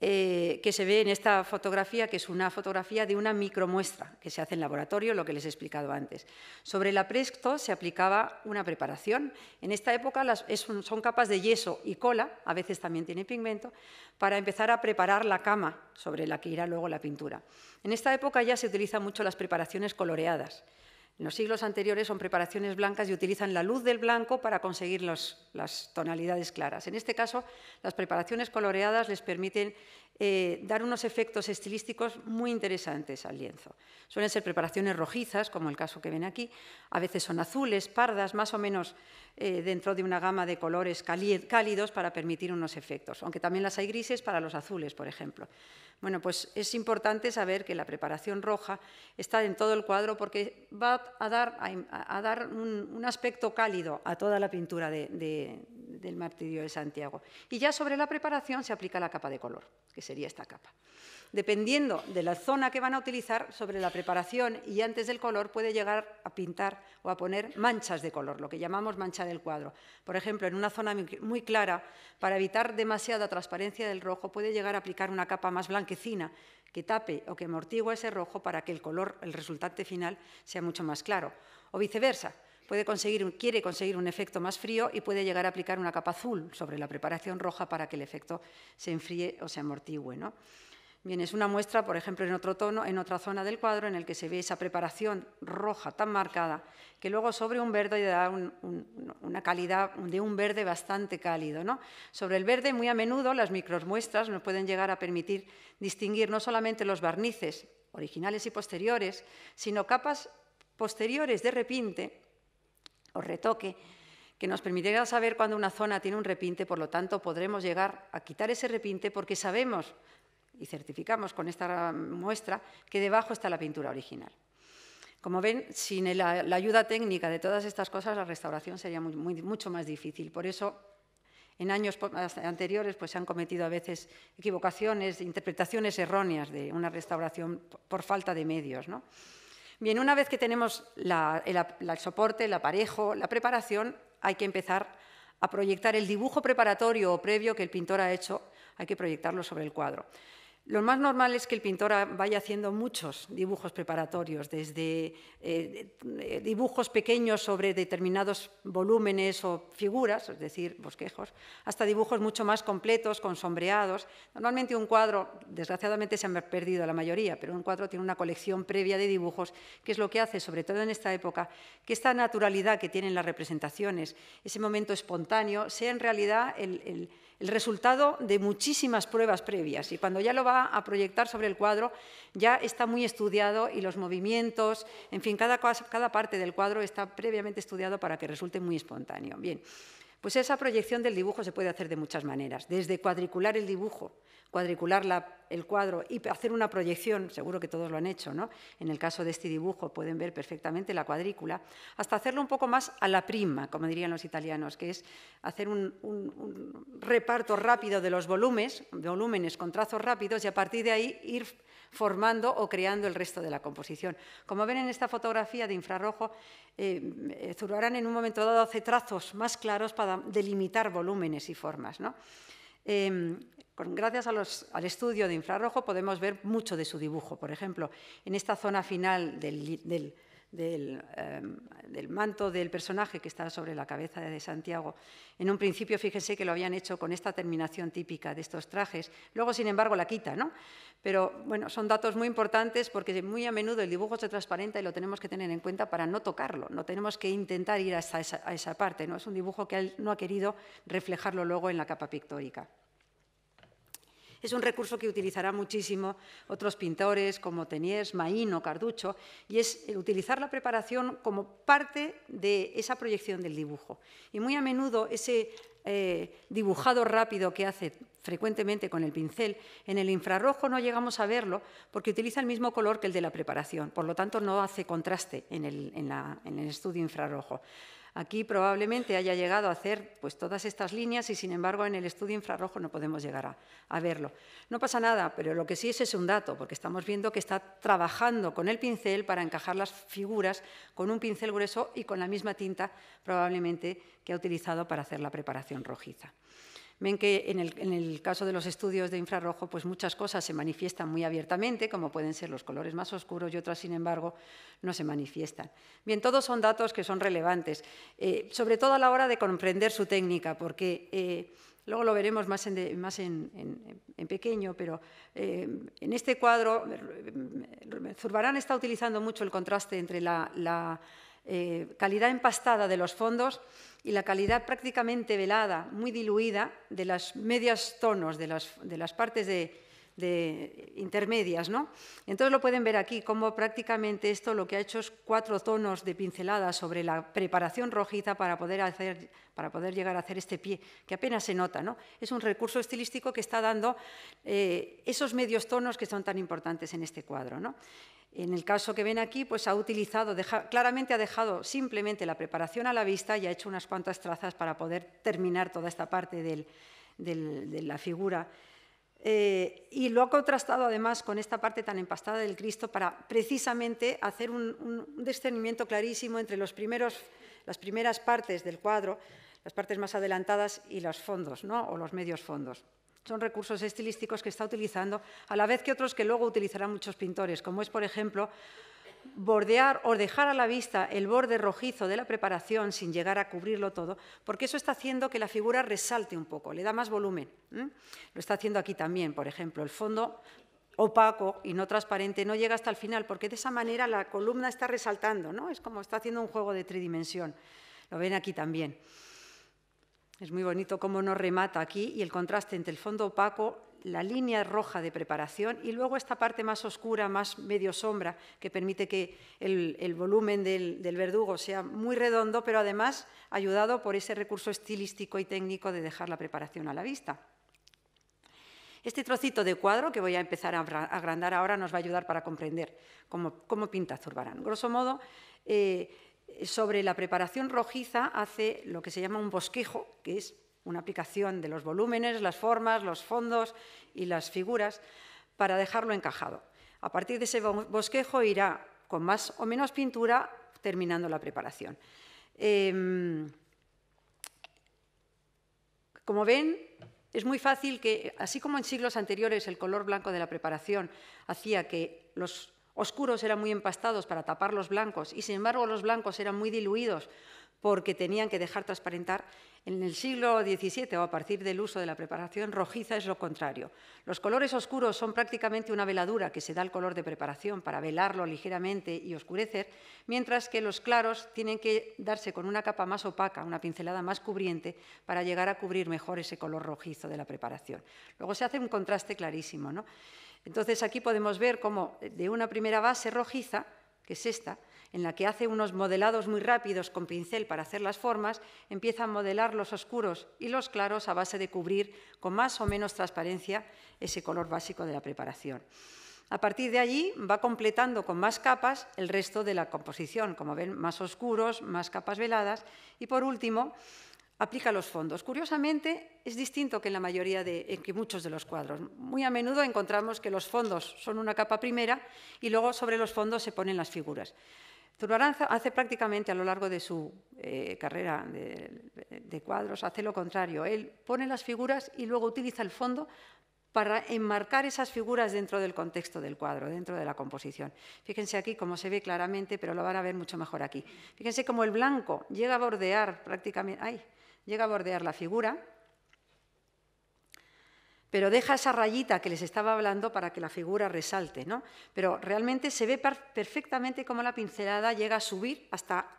B: eh, que se ve en esta fotografía, que es una fotografía de una micromuestra que se hace en laboratorio, lo que les he explicado antes. Sobre la presto se aplicaba una preparación. En esta época son capas de yeso y cola, a veces también tiene pigmento, para empezar a preparar la cama sobre la que irá luego la pintura. En esta época ya se utilizan mucho las preparaciones coloreadas. En los siglos anteriores son preparaciones blancas y utilizan la luz del blanco para conseguir las tonalidades claras. En este caso, las preparaciones coloreadas les permiten eh, dar unos efectos estilísticos muy interesantes al lienzo. Suelen ser preparaciones rojizas, como el caso que ven aquí, a veces son azules, pardas, más o menos eh, dentro de una gama de colores cálidos para permitir unos efectos, aunque también las hay grises para los azules, por ejemplo. Bueno, pues es importante saber que la preparación roja está en todo el cuadro porque va a dar, un, aspecto cálido a toda la pintura de del martirio de Santiago. Y ya sobre la preparación se aplica la capa de color, que sería esta capa. Dependiendo de la zona que van a utilizar, sobre la preparación y antes del color puede llegar a pintar o a poner manchas de color, lo que llamamos mancha del cuadro. Por ejemplo, en una zona muy clara, para evitar demasiada transparencia del rojo, puede llegar a aplicar una capa más blanquecina que tape o que amortigua ese rojo para que el color, el resultado final, sea mucho más claro. O viceversa, puede conseguir, quiere conseguir un efecto más frío y puede llegar a aplicar una capa azul sobre la preparación roja para que el efecto se enfríe o se amortigüe. ¿no? Bien, es una muestra, por ejemplo, en otro tono, en otra zona del cuadro, en el que se ve esa preparación roja tan marcada, que luego sobre un verde da una calidad de un verde bastante cálido. Sobre el verde, muy a menudo, las micromuestras nos pueden llegar a permitir distinguir no solamente los barnices originales y posteriores, sino capas posteriores de repinte o retoque que nos permitirá saber cuando una zona tiene un repinte, por lo tanto podremos llegar a quitar ese repinte porque sabemos y certificamos con esta muestra que debajo está la pintura original. Como ven, sin la, ayuda técnica de todas estas cosas, la restauración sería mucho más difícil. Por eso, en años anteriores pues, se han cometido a veces equivocaciones, interpretaciones erróneas de una restauración por falta de medios. ¿no? Bien, una vez que tenemos el, el soporte, el aparejo, la preparación, hay que empezar a proyectar el dibujo preparatorio o previo que el pintor ha hecho, hay que proyectarlo sobre el cuadro. Lo más normal es que el pintor vaya haciendo muchos dibujos preparatorios, desde eh, dibujos pequeños sobre determinados volúmenes o figuras, es decir, bosquejos, hasta dibujos mucho más completos, con sombreados. Normalmente un cuadro, desgraciadamente se han perdido la mayoría, pero un cuadro tiene una colección previa de dibujos, que es lo que hace, sobre todo en esta época, que esta naturalidad que tienen las representaciones, ese momento espontáneo, sea en realidad el el resultado de muchísimas pruebas previas y cuando ya lo va a proyectar sobre el cuadro ya está muy estudiado y los movimientos, en fin, cada, cada parte del cuadro está previamente estudiado para que resulte muy espontáneo. Bien. Pues esa proyección del dibujo se puede hacer de muchas maneras, desde cuadricular el dibujo, cuadricular el cuadro y hacer una proyección, seguro que todos lo han hecho, ¿no? En el caso de este dibujo pueden ver perfectamente la cuadrícula, hasta hacerlo un poco más a la prima, como dirían los italianos, que es hacer un, un reparto rápido de los volúmenes, volúmenes con trazos rápidos y a partir de ahí ir formando o creando el resto de la composición. Como ven en esta fotografía de infrarrojo, eh, eh Zurbarán en un momento dado hace trazos más claros para delimitar volúmenes y formas. Em, gracias al estudio de infrarrojo podemos ver mucho de su dibujo. Por ejemplo, en esta zona final del Em, del, manto del personaje que está sobre la cabeza de Santiago. En un principio, fíjense que lo habían hecho con esta terminación típica de estos trajes, luego, sin embargo, la quita, ¿no? Pero bueno, son datos muy importantes porque muy a menudo el dibujo se transparenta y lo tenemos que tener en cuenta para no tocarlo, no tenemos que intentar ir a esa parte, ¿no? Es un dibujo que él no ha querido reflejarlo luego en la capa pictórica. Es un recurso que utilizará muchísimo otros pintores como Teniers, Maíno, Carducho, y es eh, utilizar la preparación como parte de esa proyección del dibujo. Y muy a menudo ese eh, dibujado rápido que hace frecuentemente con el pincel, en el infrarrojo no llegamos a verlo porque utiliza el mismo color que el de la preparación, por lo tanto no hace contraste en el estudio infrarrojo. Aquí probablemente haya llegado a hacer pues, todas estas líneas y, sin embargo, en el estudio infrarrojo no podemos llegar a, a verlo. No pasa nada, pero lo que sí es es un dato, porque estamos viendo que está trabajando con el pincel para encajar las figuras con un pincel grueso y con la misma tinta probablemente que ha utilizado para hacer la preparación rojiza. Ven que en el, caso de los estudios de infrarrojo, pues muchas cosas se manifiestan muy abiertamente, como pueden ser los colores más oscuros y otras, sin embargo, no se manifiestan. Bien, todos son datos que son relevantes, eh, sobre todo a la hora de comprender su técnica, porque eh, Luego lo veremos más en, pequeño, pero eh, en este cuadro Zurbarán está utilizando mucho el contraste entre la, eh, calidad empastada de los fondos y la calidad prácticamente velada, muy diluida, de las medias tonos de las, de las partes de, de intermedias. ¿no? Entonces lo pueden ver aquí, como prácticamente esto lo que ha hecho es cuatro tonos de pincelada sobre la preparación rojiza para poder, para poder llegar a hacer este pie, que apenas se nota. ¿no? Es un recurso estilístico que está dando eh, esos medios tonos que son tan importantes en este cuadro. ¿no? En el caso que ven aquí, pues ha utilizado, claramente ha dejado simplemente la preparación a la vista y ha hecho unas cuantas trazas para poder terminar toda esta parte de la figura eh, y lo ha contrastado además con esta parte tan empastada del Cristo para precisamente hacer un, un discernimiento clarísimo entre los primeros, las primeras partes del cuadro, las partes más adelantadas y los fondos, ¿no? o los medios fondos. Son recursos estilísticos que está utilizando, a la vez que otros que luego utilizarán muchos pintores, como es, por ejemplo, bordear o dejar a la vista el borde rojizo de la preparación sin llegar a cubrirlo todo, porque eso está haciendo que la figura resalte un poco, le da más volumen. Lo está haciendo aquí también, por ejemplo, el fondo opaco y no transparente no llega hasta el final, porque de esa manera la columna está resaltando, ¿no? Es como está haciendo un juego de tridimensión. Lo ven aquí también. Es muy bonito cómo nos remata aquí y el contraste entre el fondo opaco la línea roja de preparación y luego esta parte más oscura, más medio sombra, que permite que el, volumen del, verdugo sea muy redondo, pero además ayudado por ese recurso estilístico y técnico de dejar la preparación a la vista. Este trocito de cuadro que voy a empezar a agrandar ahora nos va a ayudar para comprender cómo, pinta Zurbarán. Grosso modo, eh, sobre la preparación rojiza hace lo que se llama un bosquejo, que es una aplicación de los volúmenes, las formas, los fondos y las figuras para dejarlo encajado. A partir de ese bosquejo irá con más o menos pintura terminando la preparación. Em, como ven, es muy fácil que, así como en siglos anteriores el color blanco de la preparación hacía que los oscuros eran muy empastados para tapar los blancos y sin embargo los blancos eran muy diluidos porque tenían que dejar transparentar. En el siglo XVII o a partir del uso de la preparación rojiza es lo contrario. Los colores oscuros son prácticamente una veladura que se da al color de preparación para velarlo ligeramente y oscurecer, mientras que los claros tienen que darse con una capa más opaca, una pincelada más cubriente, para llegar a cubrir mejor ese color rojizo de la preparación. Luego se hace un contraste clarísimo. Entonces aquí podemos ver cómo de una primera base rojiza, que es esta, en la que hace unos modelados muy rápidos con pincel para hacer las formas, empieza a modelar los oscuros y los claros a base de cubrir con más o menos transparencia ese color básico de la preparación. A partir de allí va completando con más capas el resto de la composición, como ven, más oscuros, más capas veladas y por último aplica los fondos. Curiosamente, es distinto que en la mayoría de eh, que muchos de los cuadros. Muy a menudo encontramos que los fondos son una capa primera y luego sobre los fondos se ponen las figuras. Turbaranza hace prácticamente a lo largo de su eh, carrera de, cuadros, hace lo contrario. Él pone las figuras y luego utiliza el fondo para enmarcar esas figuras dentro del contexto del cuadro, dentro de la composición. Fíjense aquí cómo se ve claramente, pero lo van a ver mucho mejor aquí. Fíjense cómo el blanco llega a bordear prácticamente, ay, llega a bordear la figura, pero deja esa rayita que les estaba hablando para que la figura resalte, ¿no? Pero realmente se ve perfectamente cómo la pincelada llega a subir hasta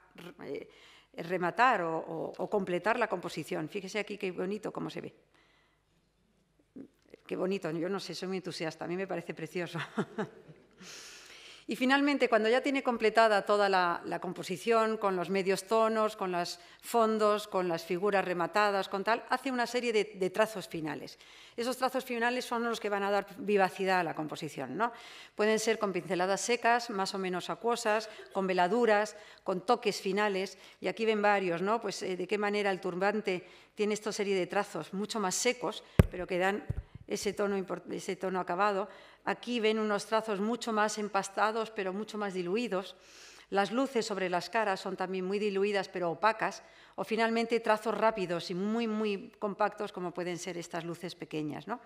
B: eh, rematar o, o, completar la composición. Fíjese aquí qué bonito cómo se ve. Qué bonito, yo no sé, soy muy entusiasta, a mí me parece precioso. Y finalmente, cuando ya tiene completada toda la, composición, con los medios tonos, con los fondos, con las figuras rematadas, con tal, hace una serie de, trazos finales. Esos trazos finales son los que van a dar vivacidad a la composición. ¿no? Pueden ser con pinceladas secas, más o menos acuosas, con veladuras, con toques finales. Y aquí ven varios, ¿no? Pues eh, de qué manera el turbante tiene esta serie de trazos mucho más secos, pero que dan ese tono, ese tono acabado Aquí ven unos trazos mucho más empastados, pero mucho más diluidos. Las luces sobre las caras son también muy diluidas, pero opacas. O finalmente trazos rápidos y muy, muy compactos, como pueden ser estas luces pequeñas. ¿no?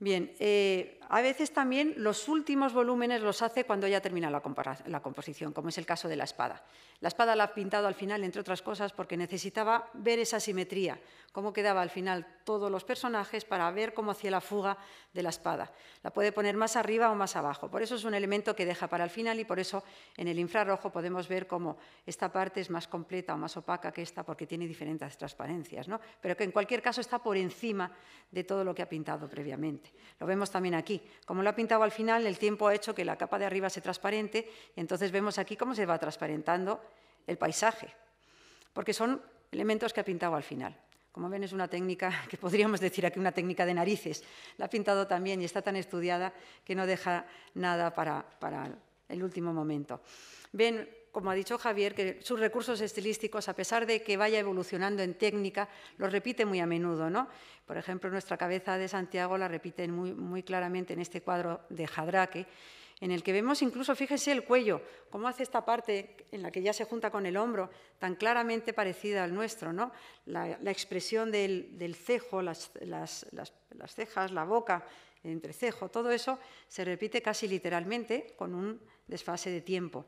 B: Bien, eh, a veces también los últimos volúmenes los hace cuando ya termina la, la, composición, como es el caso de la espada. La espada la ha pintado al final, entre otras cosas, porque necesitaba ver esa simetría, cómo quedaba al final todos los personajes para ver cómo hacía la fuga de la espada. La puede poner más arriba o más abajo. Por eso es un elemento que deja para el final y por eso en el infrarrojo podemos ver cómo esta parte es más completa o más opaca que esta porque tiene diferentes transparencias, ¿no? pero que en cualquier caso está por encima de todo lo que ha pintado previamente. Lo vemos también aquí. Como lo ha pintado al final, el tiempo ha hecho que la capa de arriba sea transparente y entonces vemos aquí cómo se va transparentando el paisaje, porque son elementos que ha pintado al final. Como ven, es una técnica que podríamos decir aquí una técnica de narices. La ha pintado también y está tan estudiada que no deja nada para, para el último momento. Ven como ha dicho Javier, que sus recursos estilísticos, a pesar de que vaya evolucionando en técnica, los repite muy a menudo. Por ejemplo, nuestra cabeza de Santiago la repite muy, claramente en este cuadro de Jadraque, en el que vemos incluso, fíjese el cuello, cómo hace esta parte en la que ya se junta con el hombro, tan claramente parecida al nuestro. ¿no? La, expresión del, cejo, las cejas, la boca, el entrecejo, todo eso se repite casi literalmente con un desfase de tiempo.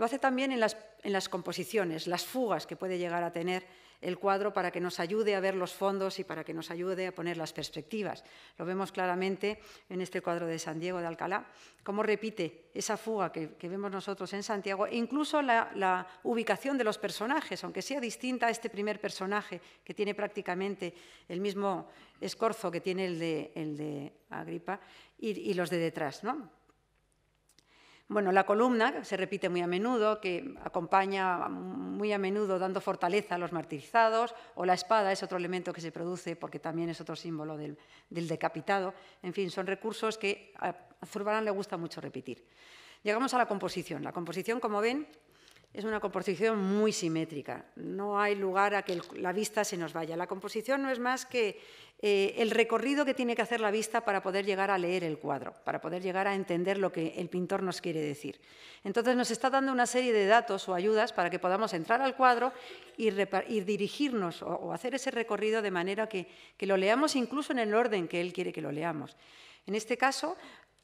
B: Lo hace también en las, composiciones, las fugas que puede llegar a tener el cuadro para que nos ayude a ver los fondos y para que nos ayude a poner las perspectivas. Lo vemos claramente en este cuadro de San Diego de Alcalá, cómo repite esa fuga que, vemos nosotros en Santiago e incluso la, ubicación de los personajes, aunque sea distinta a este primer personaje que tiene prácticamente el mismo escorzo que tiene el de, Agripa y, y los de detrás. ¿no? Bueno, la columna, se repite muy a menudo, que acompaña muy a menudo dando fortaleza a los martirizados, o la espada es otro elemento que se produce porque también es otro símbolo del, decapitado. En fin, son recursos que a Zurbarán le gusta mucho repetir. Llegamos a la composición. La composición, como ven, es una composición muy simétrica. No hay lugar a que la vista se nos vaya. La composición no es más que eh, el recorrido que tiene que hacer la vista para poder llegar a leer el cuadro, para poder llegar a entender lo que el pintor nos quiere decir. Entonces nos está dando una serie de datos o ayudas para que podamos entrar al cuadro y, dirigirnos o, hacer ese recorrido de manera que lo leamos incluso en el orden que él quiere que lo leamos. En este caso,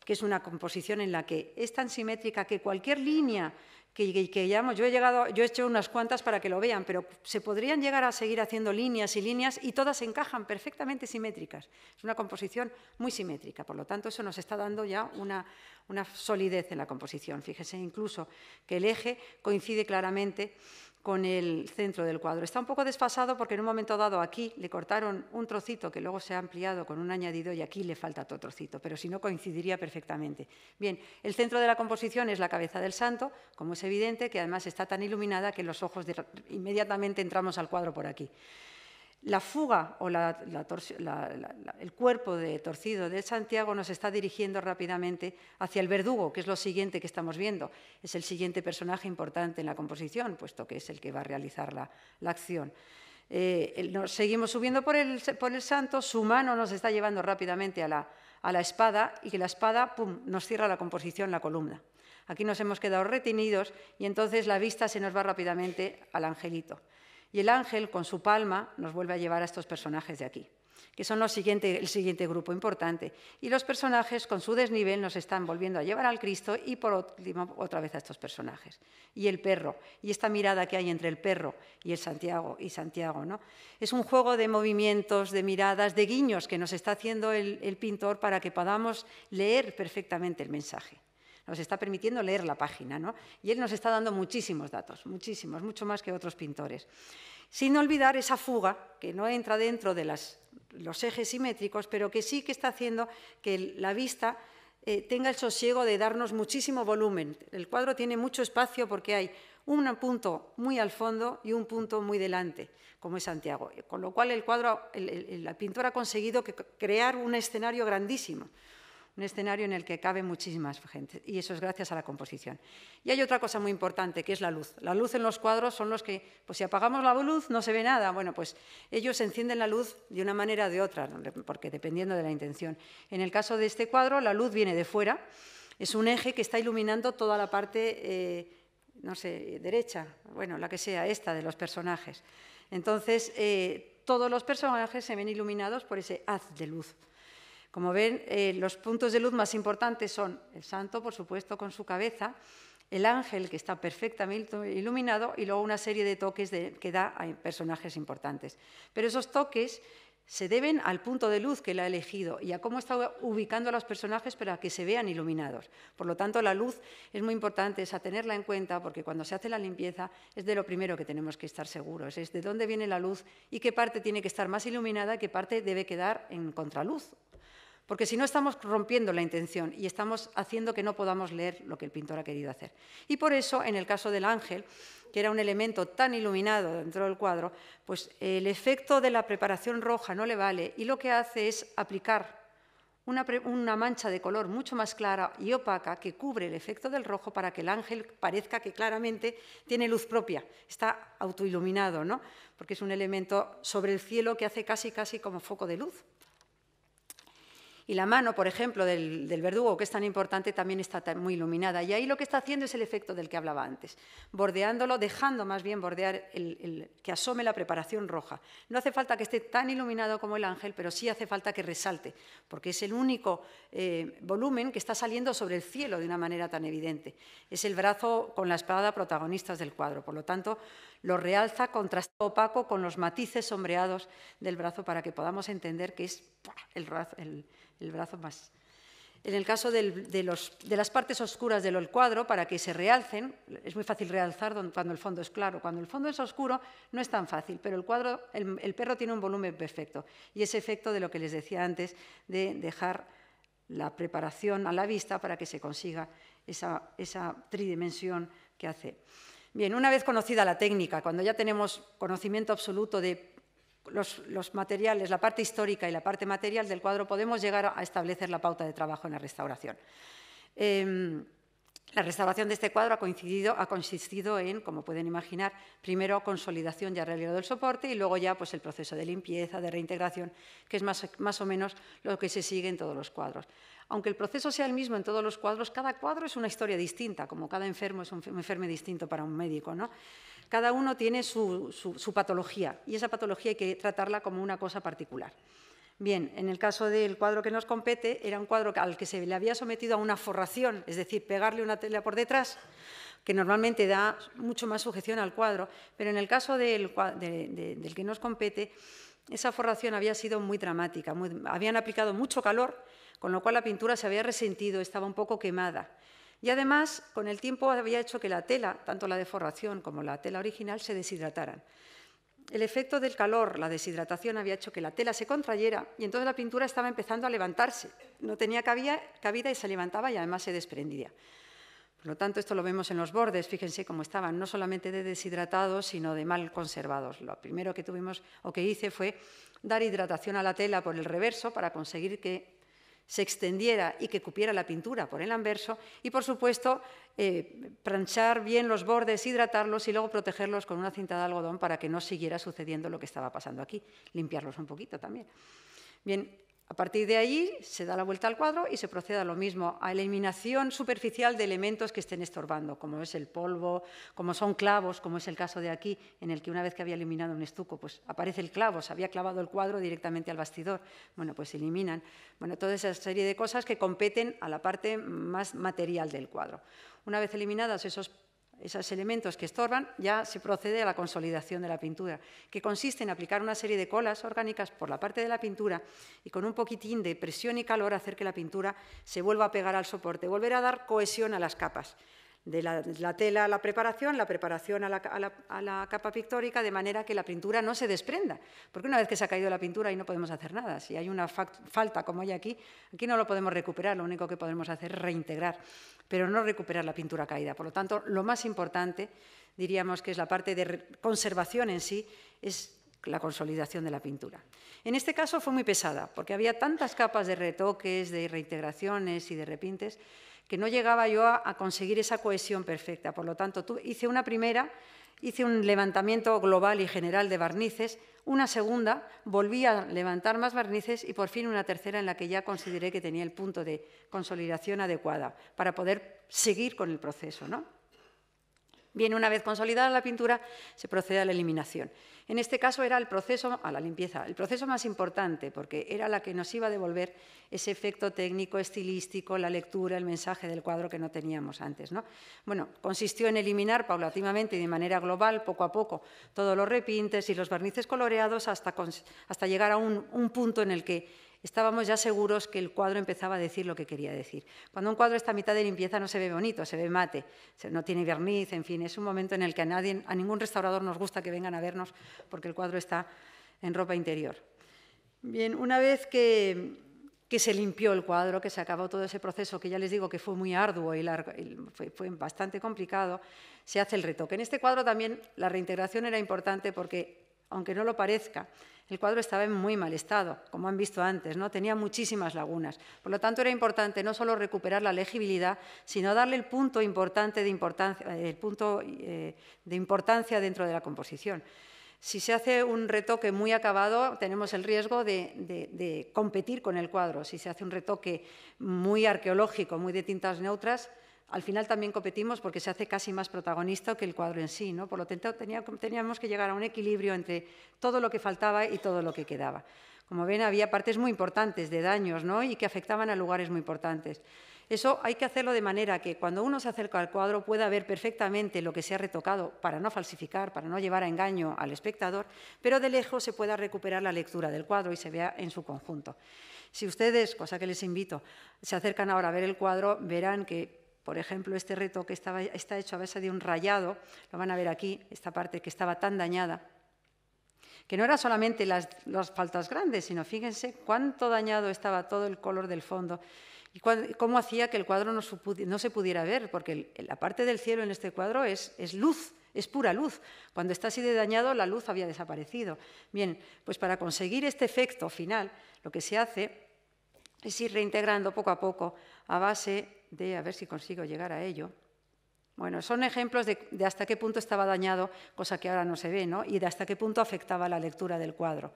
B: que es una composición en la que es tan simétrica que cualquier línea que, Yo he, llegado, yo he hecho unas cuantas para que lo vean, pero se podrían llegar a seguir haciendo líneas y líneas y todas encajan perfectamente simétricas. Es una composición muy simétrica, por lo tanto eso nos está dando ya una, una solidez en la composición. Fíjese incluso que el eje coincide claramente con el centro del cuadro. Está un poco desfasado porque en un momento dado aquí le cortaron un trocito que luego se ha ampliado con un añadido y aquí le falta otro trocito, pero si no coincidiría perfectamente. Bien, el centro de la composición es la cabeza del santo, como es evidente, que además está tan iluminada que los ojos inmediatamente entramos al cuadro por aquí. La fuga o el cuerpo de torcido de Santiago nos está dirigiendo rápidamente hacia el verdugo, que es lo siguiente que estamos viendo. Es el siguiente personaje importante en la composición, puesto que es el que va a realizar la, acción. Eh, seguimos subiendo por el, santo, su mano nos está llevando rápidamente a la, espada y que la espada nos cierra la composición, la columna. Aquí nos hemos quedado retenidos y entonces la vista se nos va rápidamente al angelito. Y el ángel, con su palma, nos vuelve a llevar a estos personajes de aquí, que son el siguiente grupo importante. Y los personajes, con su desnivel, nos están volviendo a llevar al Cristo y, por último, otra vez a estos personajes. Y el perro, y esta mirada que hay entre el perro y el Santiago, y Santiago, ¿no? Es un juego de movimientos, de miradas, de guiños que nos está haciendo el pintor para que podamos leer perfectamente el mensaje nos está permitiendo leer la página, ¿no? Y él nos está dando muchísimos datos, muchísimos, mucho más que otros pintores. Sin olvidar esa fuga que no entra dentro de los ejes simétricos, pero que sí que está haciendo que la vista eh, tenga el sosiego de darnos muchísimo volumen. El cuadro tiene mucho espacio porque hay un punto muy al fondo y un punto muy delante, como es Santiago. Con lo cual el cuadro, la pintora ha conseguido crear un escenario grandísimo, un escenario en el que cabe muchísimas gente, y eso es gracias a la composición. Y hay otra cosa muy importante, que es la luz. La luz en los cuadros son los que, pues si apagamos la luz no se ve nada, bueno, pues ellos encienden la luz de una manera o de otra, porque dependiendo de la intención. En el caso de este cuadro, la luz viene de fuera, es un eje que está iluminando toda la parte, eh, no sé, derecha, bueno, la que sea, esta de los personajes. Entonces, eh, todos los personajes se ven iluminados por ese haz de luz. Como ven, eh, los puntos de luz más importantes son el santo, por supuesto, con su cabeza, el ángel, que está perfectamente iluminado, y luego una serie de toques que da a personajes importantes. Pero esos toques se deben al punto de luz que él ha elegido y a cómo está ubicando a los personajes para que se vean iluminados. Por lo tanto, la luz es muy importante, es a tenerla en cuenta, porque cuando se hace la limpieza es de lo primero que tenemos que estar seguros, es de dónde viene la luz y qué parte tiene que estar más iluminada, y qué parte debe quedar en contraluz porque si no estamos rompiendo la intención y estamos haciendo que no podamos leer lo que el pintor ha querido hacer. Y por eso, en el caso del ángel, que era un elemento tan iluminado dentro del cuadro, pues el efecto de la preparación roja no le vale y lo que hace es aplicar una, mancha de color mucho más clara y opaca que cubre el efecto del rojo para que el ángel parezca que claramente tiene luz propia, está autoiluminado, ¿no? Porque es un elemento sobre el cielo que hace casi casi como foco de luz. Y la mano, por ejemplo, del, verdugo, que es tan importante, también está muy iluminada. Y ahí lo que está haciendo es el efecto del que hablaba antes, bordeándolo, dejando más bien bordear el, que asome la preparación roja. No hace falta que esté tan iluminado como el ángel, pero sí hace falta que resalte, porque es el único eh, volumen que está saliendo sobre el cielo de una manera tan evidente. Es el brazo con la espada protagonistas del cuadro. Por lo tanto, lo realza, contrasta opaco con los matices sombreados del brazo para que podamos entender que es el, brazo más, en el caso de, las partes oscuras del cuadro, para que se realcen, es muy fácil realzar cuando el fondo es claro. Cuando el fondo es oscuro no es tan fácil, pero el cuadro, el, perro tiene un volumen perfecto. Y ese efecto de lo que les decía antes, de dejar la preparación a la vista para que se consiga esa, esa tridimensión que hace. Bien, una vez conocida la técnica, cuando ya tenemos conocimiento absoluto de los, materiales, la parte histórica y la parte material del cuadro, podemos llegar a establecer la pauta de trabajo en la restauración. Em, la restauración de este cuadro ha, consistido en, como pueden imaginar, primero consolidación y arreglo del soporte y luego ya pues, el proceso de limpieza, de reintegración, que es más o menos lo que se sigue en todos los cuadros. Aunque el proceso sea el mismo en todos los cuadros, cada cuadro es una historia distinta, como cada enfermo es un enfermo distinto para un médico. ¿no? Cada uno tiene su, patología y esa patología hay que tratarla como una cosa particular. Bien, en el caso del cuadro que nos compete, era un cuadro al que se le había sometido a una forración, es decir, pegarle una tela por detrás, que normalmente da mucho más sujeción al cuadro, pero en el caso del, del que nos compete, esa forración había sido muy dramática, habían aplicado mucho calor, con lo cual la pintura se había resentido, estaba un poco quemada. Y además, con el tiempo había hecho que la tela, tanto la deforración como la tela original, se deshidrataran. El efecto del calor, la deshidratación, había hecho que la tela se contrayera y entonces la pintura estaba empezando a levantarse. No tenía cabida, y se levantaba y además se desprendía. Por lo tanto, esto lo vemos en los bordes, fíjense cómo estaban, no solamente de deshidratados, sino de mal conservados. Lo primero que tuvimos o que hice fue dar hidratación a la tela por el reverso para conseguir que se extendiera y que cupiera la pintura por el anverso y, por supuesto, pranchar eh, planchar bien los bordes, hidratarlos y luego protegerlos con una cinta de algodón para que no siguiera sucediendo lo que estaba pasando aquí, limpiarlos un poquito también. Bien, a partir de allí se da la vuelta al cuadro y se procede a lo mismo, a eliminación superficial de elementos que estén estorbando, como es el polvo, como son clavos, como es el caso de aquí, en el que una vez que había eliminado un estuco, pues aparece el clavo, se había clavado el cuadro directamente al bastidor. Bueno, pues se eliminan. Bueno, toda esa serie de cosas que competen a la parte más material del cuadro. Una vez eliminadas esos esos elementos que estorban, ya se procede a la consolidación de la pintura, que consiste en aplicar una serie de colas orgánicas por la parte de la pintura y con un poquitín de presión y calor hacer que la pintura se vuelva a pegar al soporte, volver a dar cohesión a las capas de la, tela a la preparación, la preparación a la, a la, capa pictórica, de manera que la pintura no se desprenda. Porque una vez que se ha caído la pintura ahí no podemos hacer nada. Si hay una falta como hay aquí, aquí no lo podemos recuperar, lo único que podemos hacer es reintegrar, pero no recuperar la pintura caída. Por lo tanto, lo más importante, diríamos que es la parte de conservación en sí, es la consolidación de la pintura. En este caso fue muy pesada, porque había tantas capas de retoques, de reintegraciones y de repintes que no llegaba yo a, conseguir esa cohesión perfecta. Por lo tanto, tú, hice una primera, hice un levantamiento global y general de barnices, una segunda, volví a levantar más barnices y por fin una tercera en la que ya consideré que tenía el punto de consolidación adecuada para poder seguir con el proceso, ¿no? Bien, una vez consolidada la pintura, se procede a la eliminación. En este caso era el proceso, a la limpieza, el proceso más importante, porque era la que nos iba a devolver ese efecto técnico, estilístico, la lectura, el mensaje del cuadro que no teníamos antes. ¿no? Bueno, consistió en eliminar paulatinamente y de manera global, poco a poco, todos los repintes y los barnices coloreados hasta, hasta llegar a un punto en el que estábamos ya seguros que el cuadro empezaba a decir lo que quería decir. Cuando un cuadro está a mitad de limpieza no se ve bonito, se ve mate, no tiene verniz, en fin, es un momento en el que a, nadie, a ningún restaurador nos gusta que vengan a vernos porque el cuadro está en ropa interior. Bien, una vez que, se limpió el cuadro, que se acabó todo ese proceso, que ya les digo que fue muy arduo y, fue, fue, bastante complicado, se hace el retoque. En este cuadro también la reintegración era importante porque aunque no lo parezca. El cuadro estaba en muy mal estado, como han visto antes, ¿no? tenía muchísimas lagunas. Por lo tanto, era importante no solo recuperar la legibilidad, sino darle el punto, importante de, importancia, eh, el punto eh, de importancia dentro de la composición. Si se hace un retoque muy acabado, tenemos el riesgo de competir con el cuadro. Si se hace un retoque muy arqueológico, muy de tintas neutras, al final también competimos porque se hace casi más protagonista que el cuadro en sí. ¿no? Por lo tanto, teníamos que llegar a un equilibrio entre todo lo que faltaba y todo lo que quedaba. Como ven, había partes muy importantes de daños ¿no? y que afectaban a lugares muy importantes. Eso hay que hacerlo de manera que cuando uno se acerca al cuadro pueda ver perfectamente lo que se ha retocado para no falsificar, para no llevar a engaño al espectador, pero de lejos se pueda recuperar la lectura del cuadro y se vea en su conjunto. Si ustedes, cosa que les invito, se acercan ahora a ver el cuadro, verán que por ejemplo, este reto que está hecho a base de un rayado, lo van a ver aquí, esta parte que estaba tan dañada, que no era solamente las, faltas grandes, sino fíjense cuánto dañado estaba todo el color del fondo y cómo hacía que el cuadro no, se pudiera ver, porque la parte del cielo en este cuadro es, es luz, es pura luz. Cuando está así de dañado, la luz había desaparecido. Bien, pues para conseguir este efecto final, lo que se hace es ir reintegrando poco a poco a base a ver si consigo llegar a ello. Bueno, son ejemplos de, hasta qué punto estaba dañado, cosa que ahora no se ve, ¿no? Y de hasta qué punto afectaba la lectura del cuadro.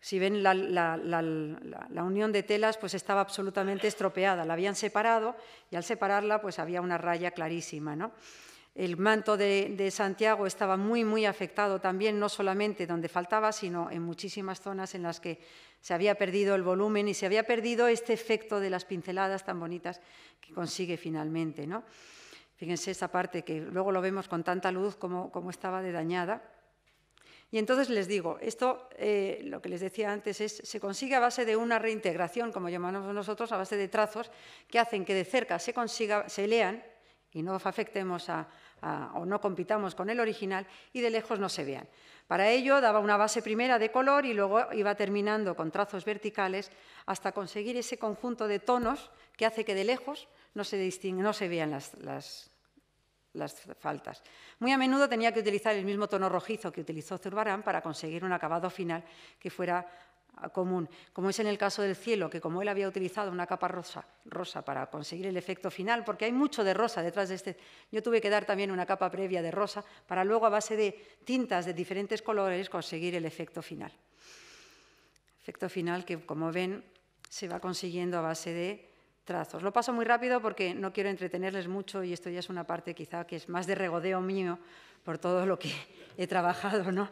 B: Si ven la, la, unión de telas, pues estaba absolutamente estropeada. La habían separado y al separarla, pues había una raya clarísima, ¿no? El manto de, Santiago estaba muy, muy afectado también, no solamente donde faltaba, sino en muchísimas zonas en las que se había perdido el volumen y se había perdido este efecto de las pinceladas tan bonitas que consigue finalmente. ¿no? Fíjense esa parte que luego lo vemos con tanta luz como, como estaba de dañada. Y entonces les digo, esto, eh, lo que les decía antes, es, se consigue a base de una reintegración, como llamamos nosotros, a base de trazos que hacen que de cerca se, consiga, se lean y no afectemos a, o no compitamos con el original y de lejos no se vean. Para ello daba una base primera de color y luego iba terminando con trazos verticales hasta conseguir ese conjunto de tonos que hace que de lejos no se, no se vean las, las, las, faltas. Muy a menudo tenía que utilizar el mismo tono rojizo que utilizó Zurbarán para conseguir un acabado final que fuera común, como es en el caso del cielo, que como él había utilizado una capa rosa, rosa para conseguir el efecto final, porque hay mucho de rosa detrás de este, yo tuve que dar también una capa previa de rosa para luego a base de tintas de diferentes colores conseguir el efecto final. Efecto final que, como ven, se va consiguiendo a base de trazos. Lo paso muy rápido porque no quiero entretenerles mucho y esto ya es una parte quizá que es más de regodeo mío por todo lo que he trabajado, ¿no?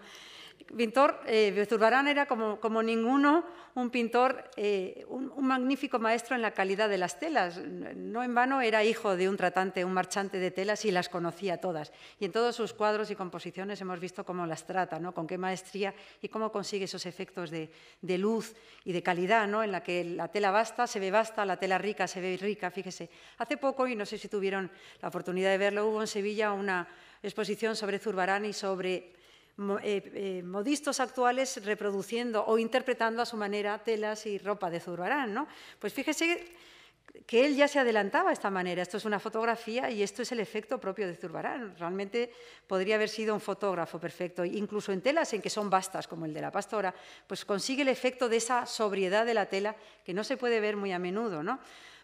B: pintor eh, Zurbarán era como, como, ninguno un pintor, eh, un, magnífico maestro en la calidad de las telas. No en vano era hijo de un tratante, un marchante de telas y las conocía todas. Y en todos sus cuadros y composiciones hemos visto cómo las trata, ¿no? con qué maestría y cómo consigue esos efectos de, luz y de calidad, ¿no? en la que la tela basta se ve basta, la tela rica se ve rica, fíjese. Hace poco, y no sé si tuvieron la oportunidad de verlo, hubo en Sevilla una exposición sobre Zurbarán y sobre eh, eh, modistos actuales reproduciendo o interpretando a su manera telas y ropa de Zurbarán. Pues fíjese que él ya se adelantaba a esta manera. Esto es una fotografía y esto es el efecto propio de Zurbarán. Realmente podría haber sido un fotógrafo perfecto, incluso en telas en que son vastas, como el de la pastora, pues consigue el efecto de esa sobriedad de la tela que no se puede ver muy a menudo,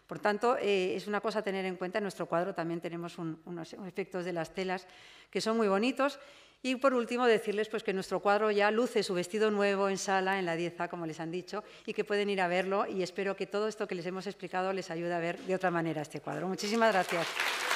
B: Por tanto, eh, es una cosa a tener en cuenta. En nuestro cuadro también tenemos unos efectos de las telas que son muy bonitos y por último, decirles pues, que nuestro cuadro ya luce su vestido nuevo en sala, en la dieza, como les han dicho, y que pueden ir a verlo. Y espero que todo esto que les hemos explicado les ayude a ver de otra manera este cuadro. Muchísimas gracias.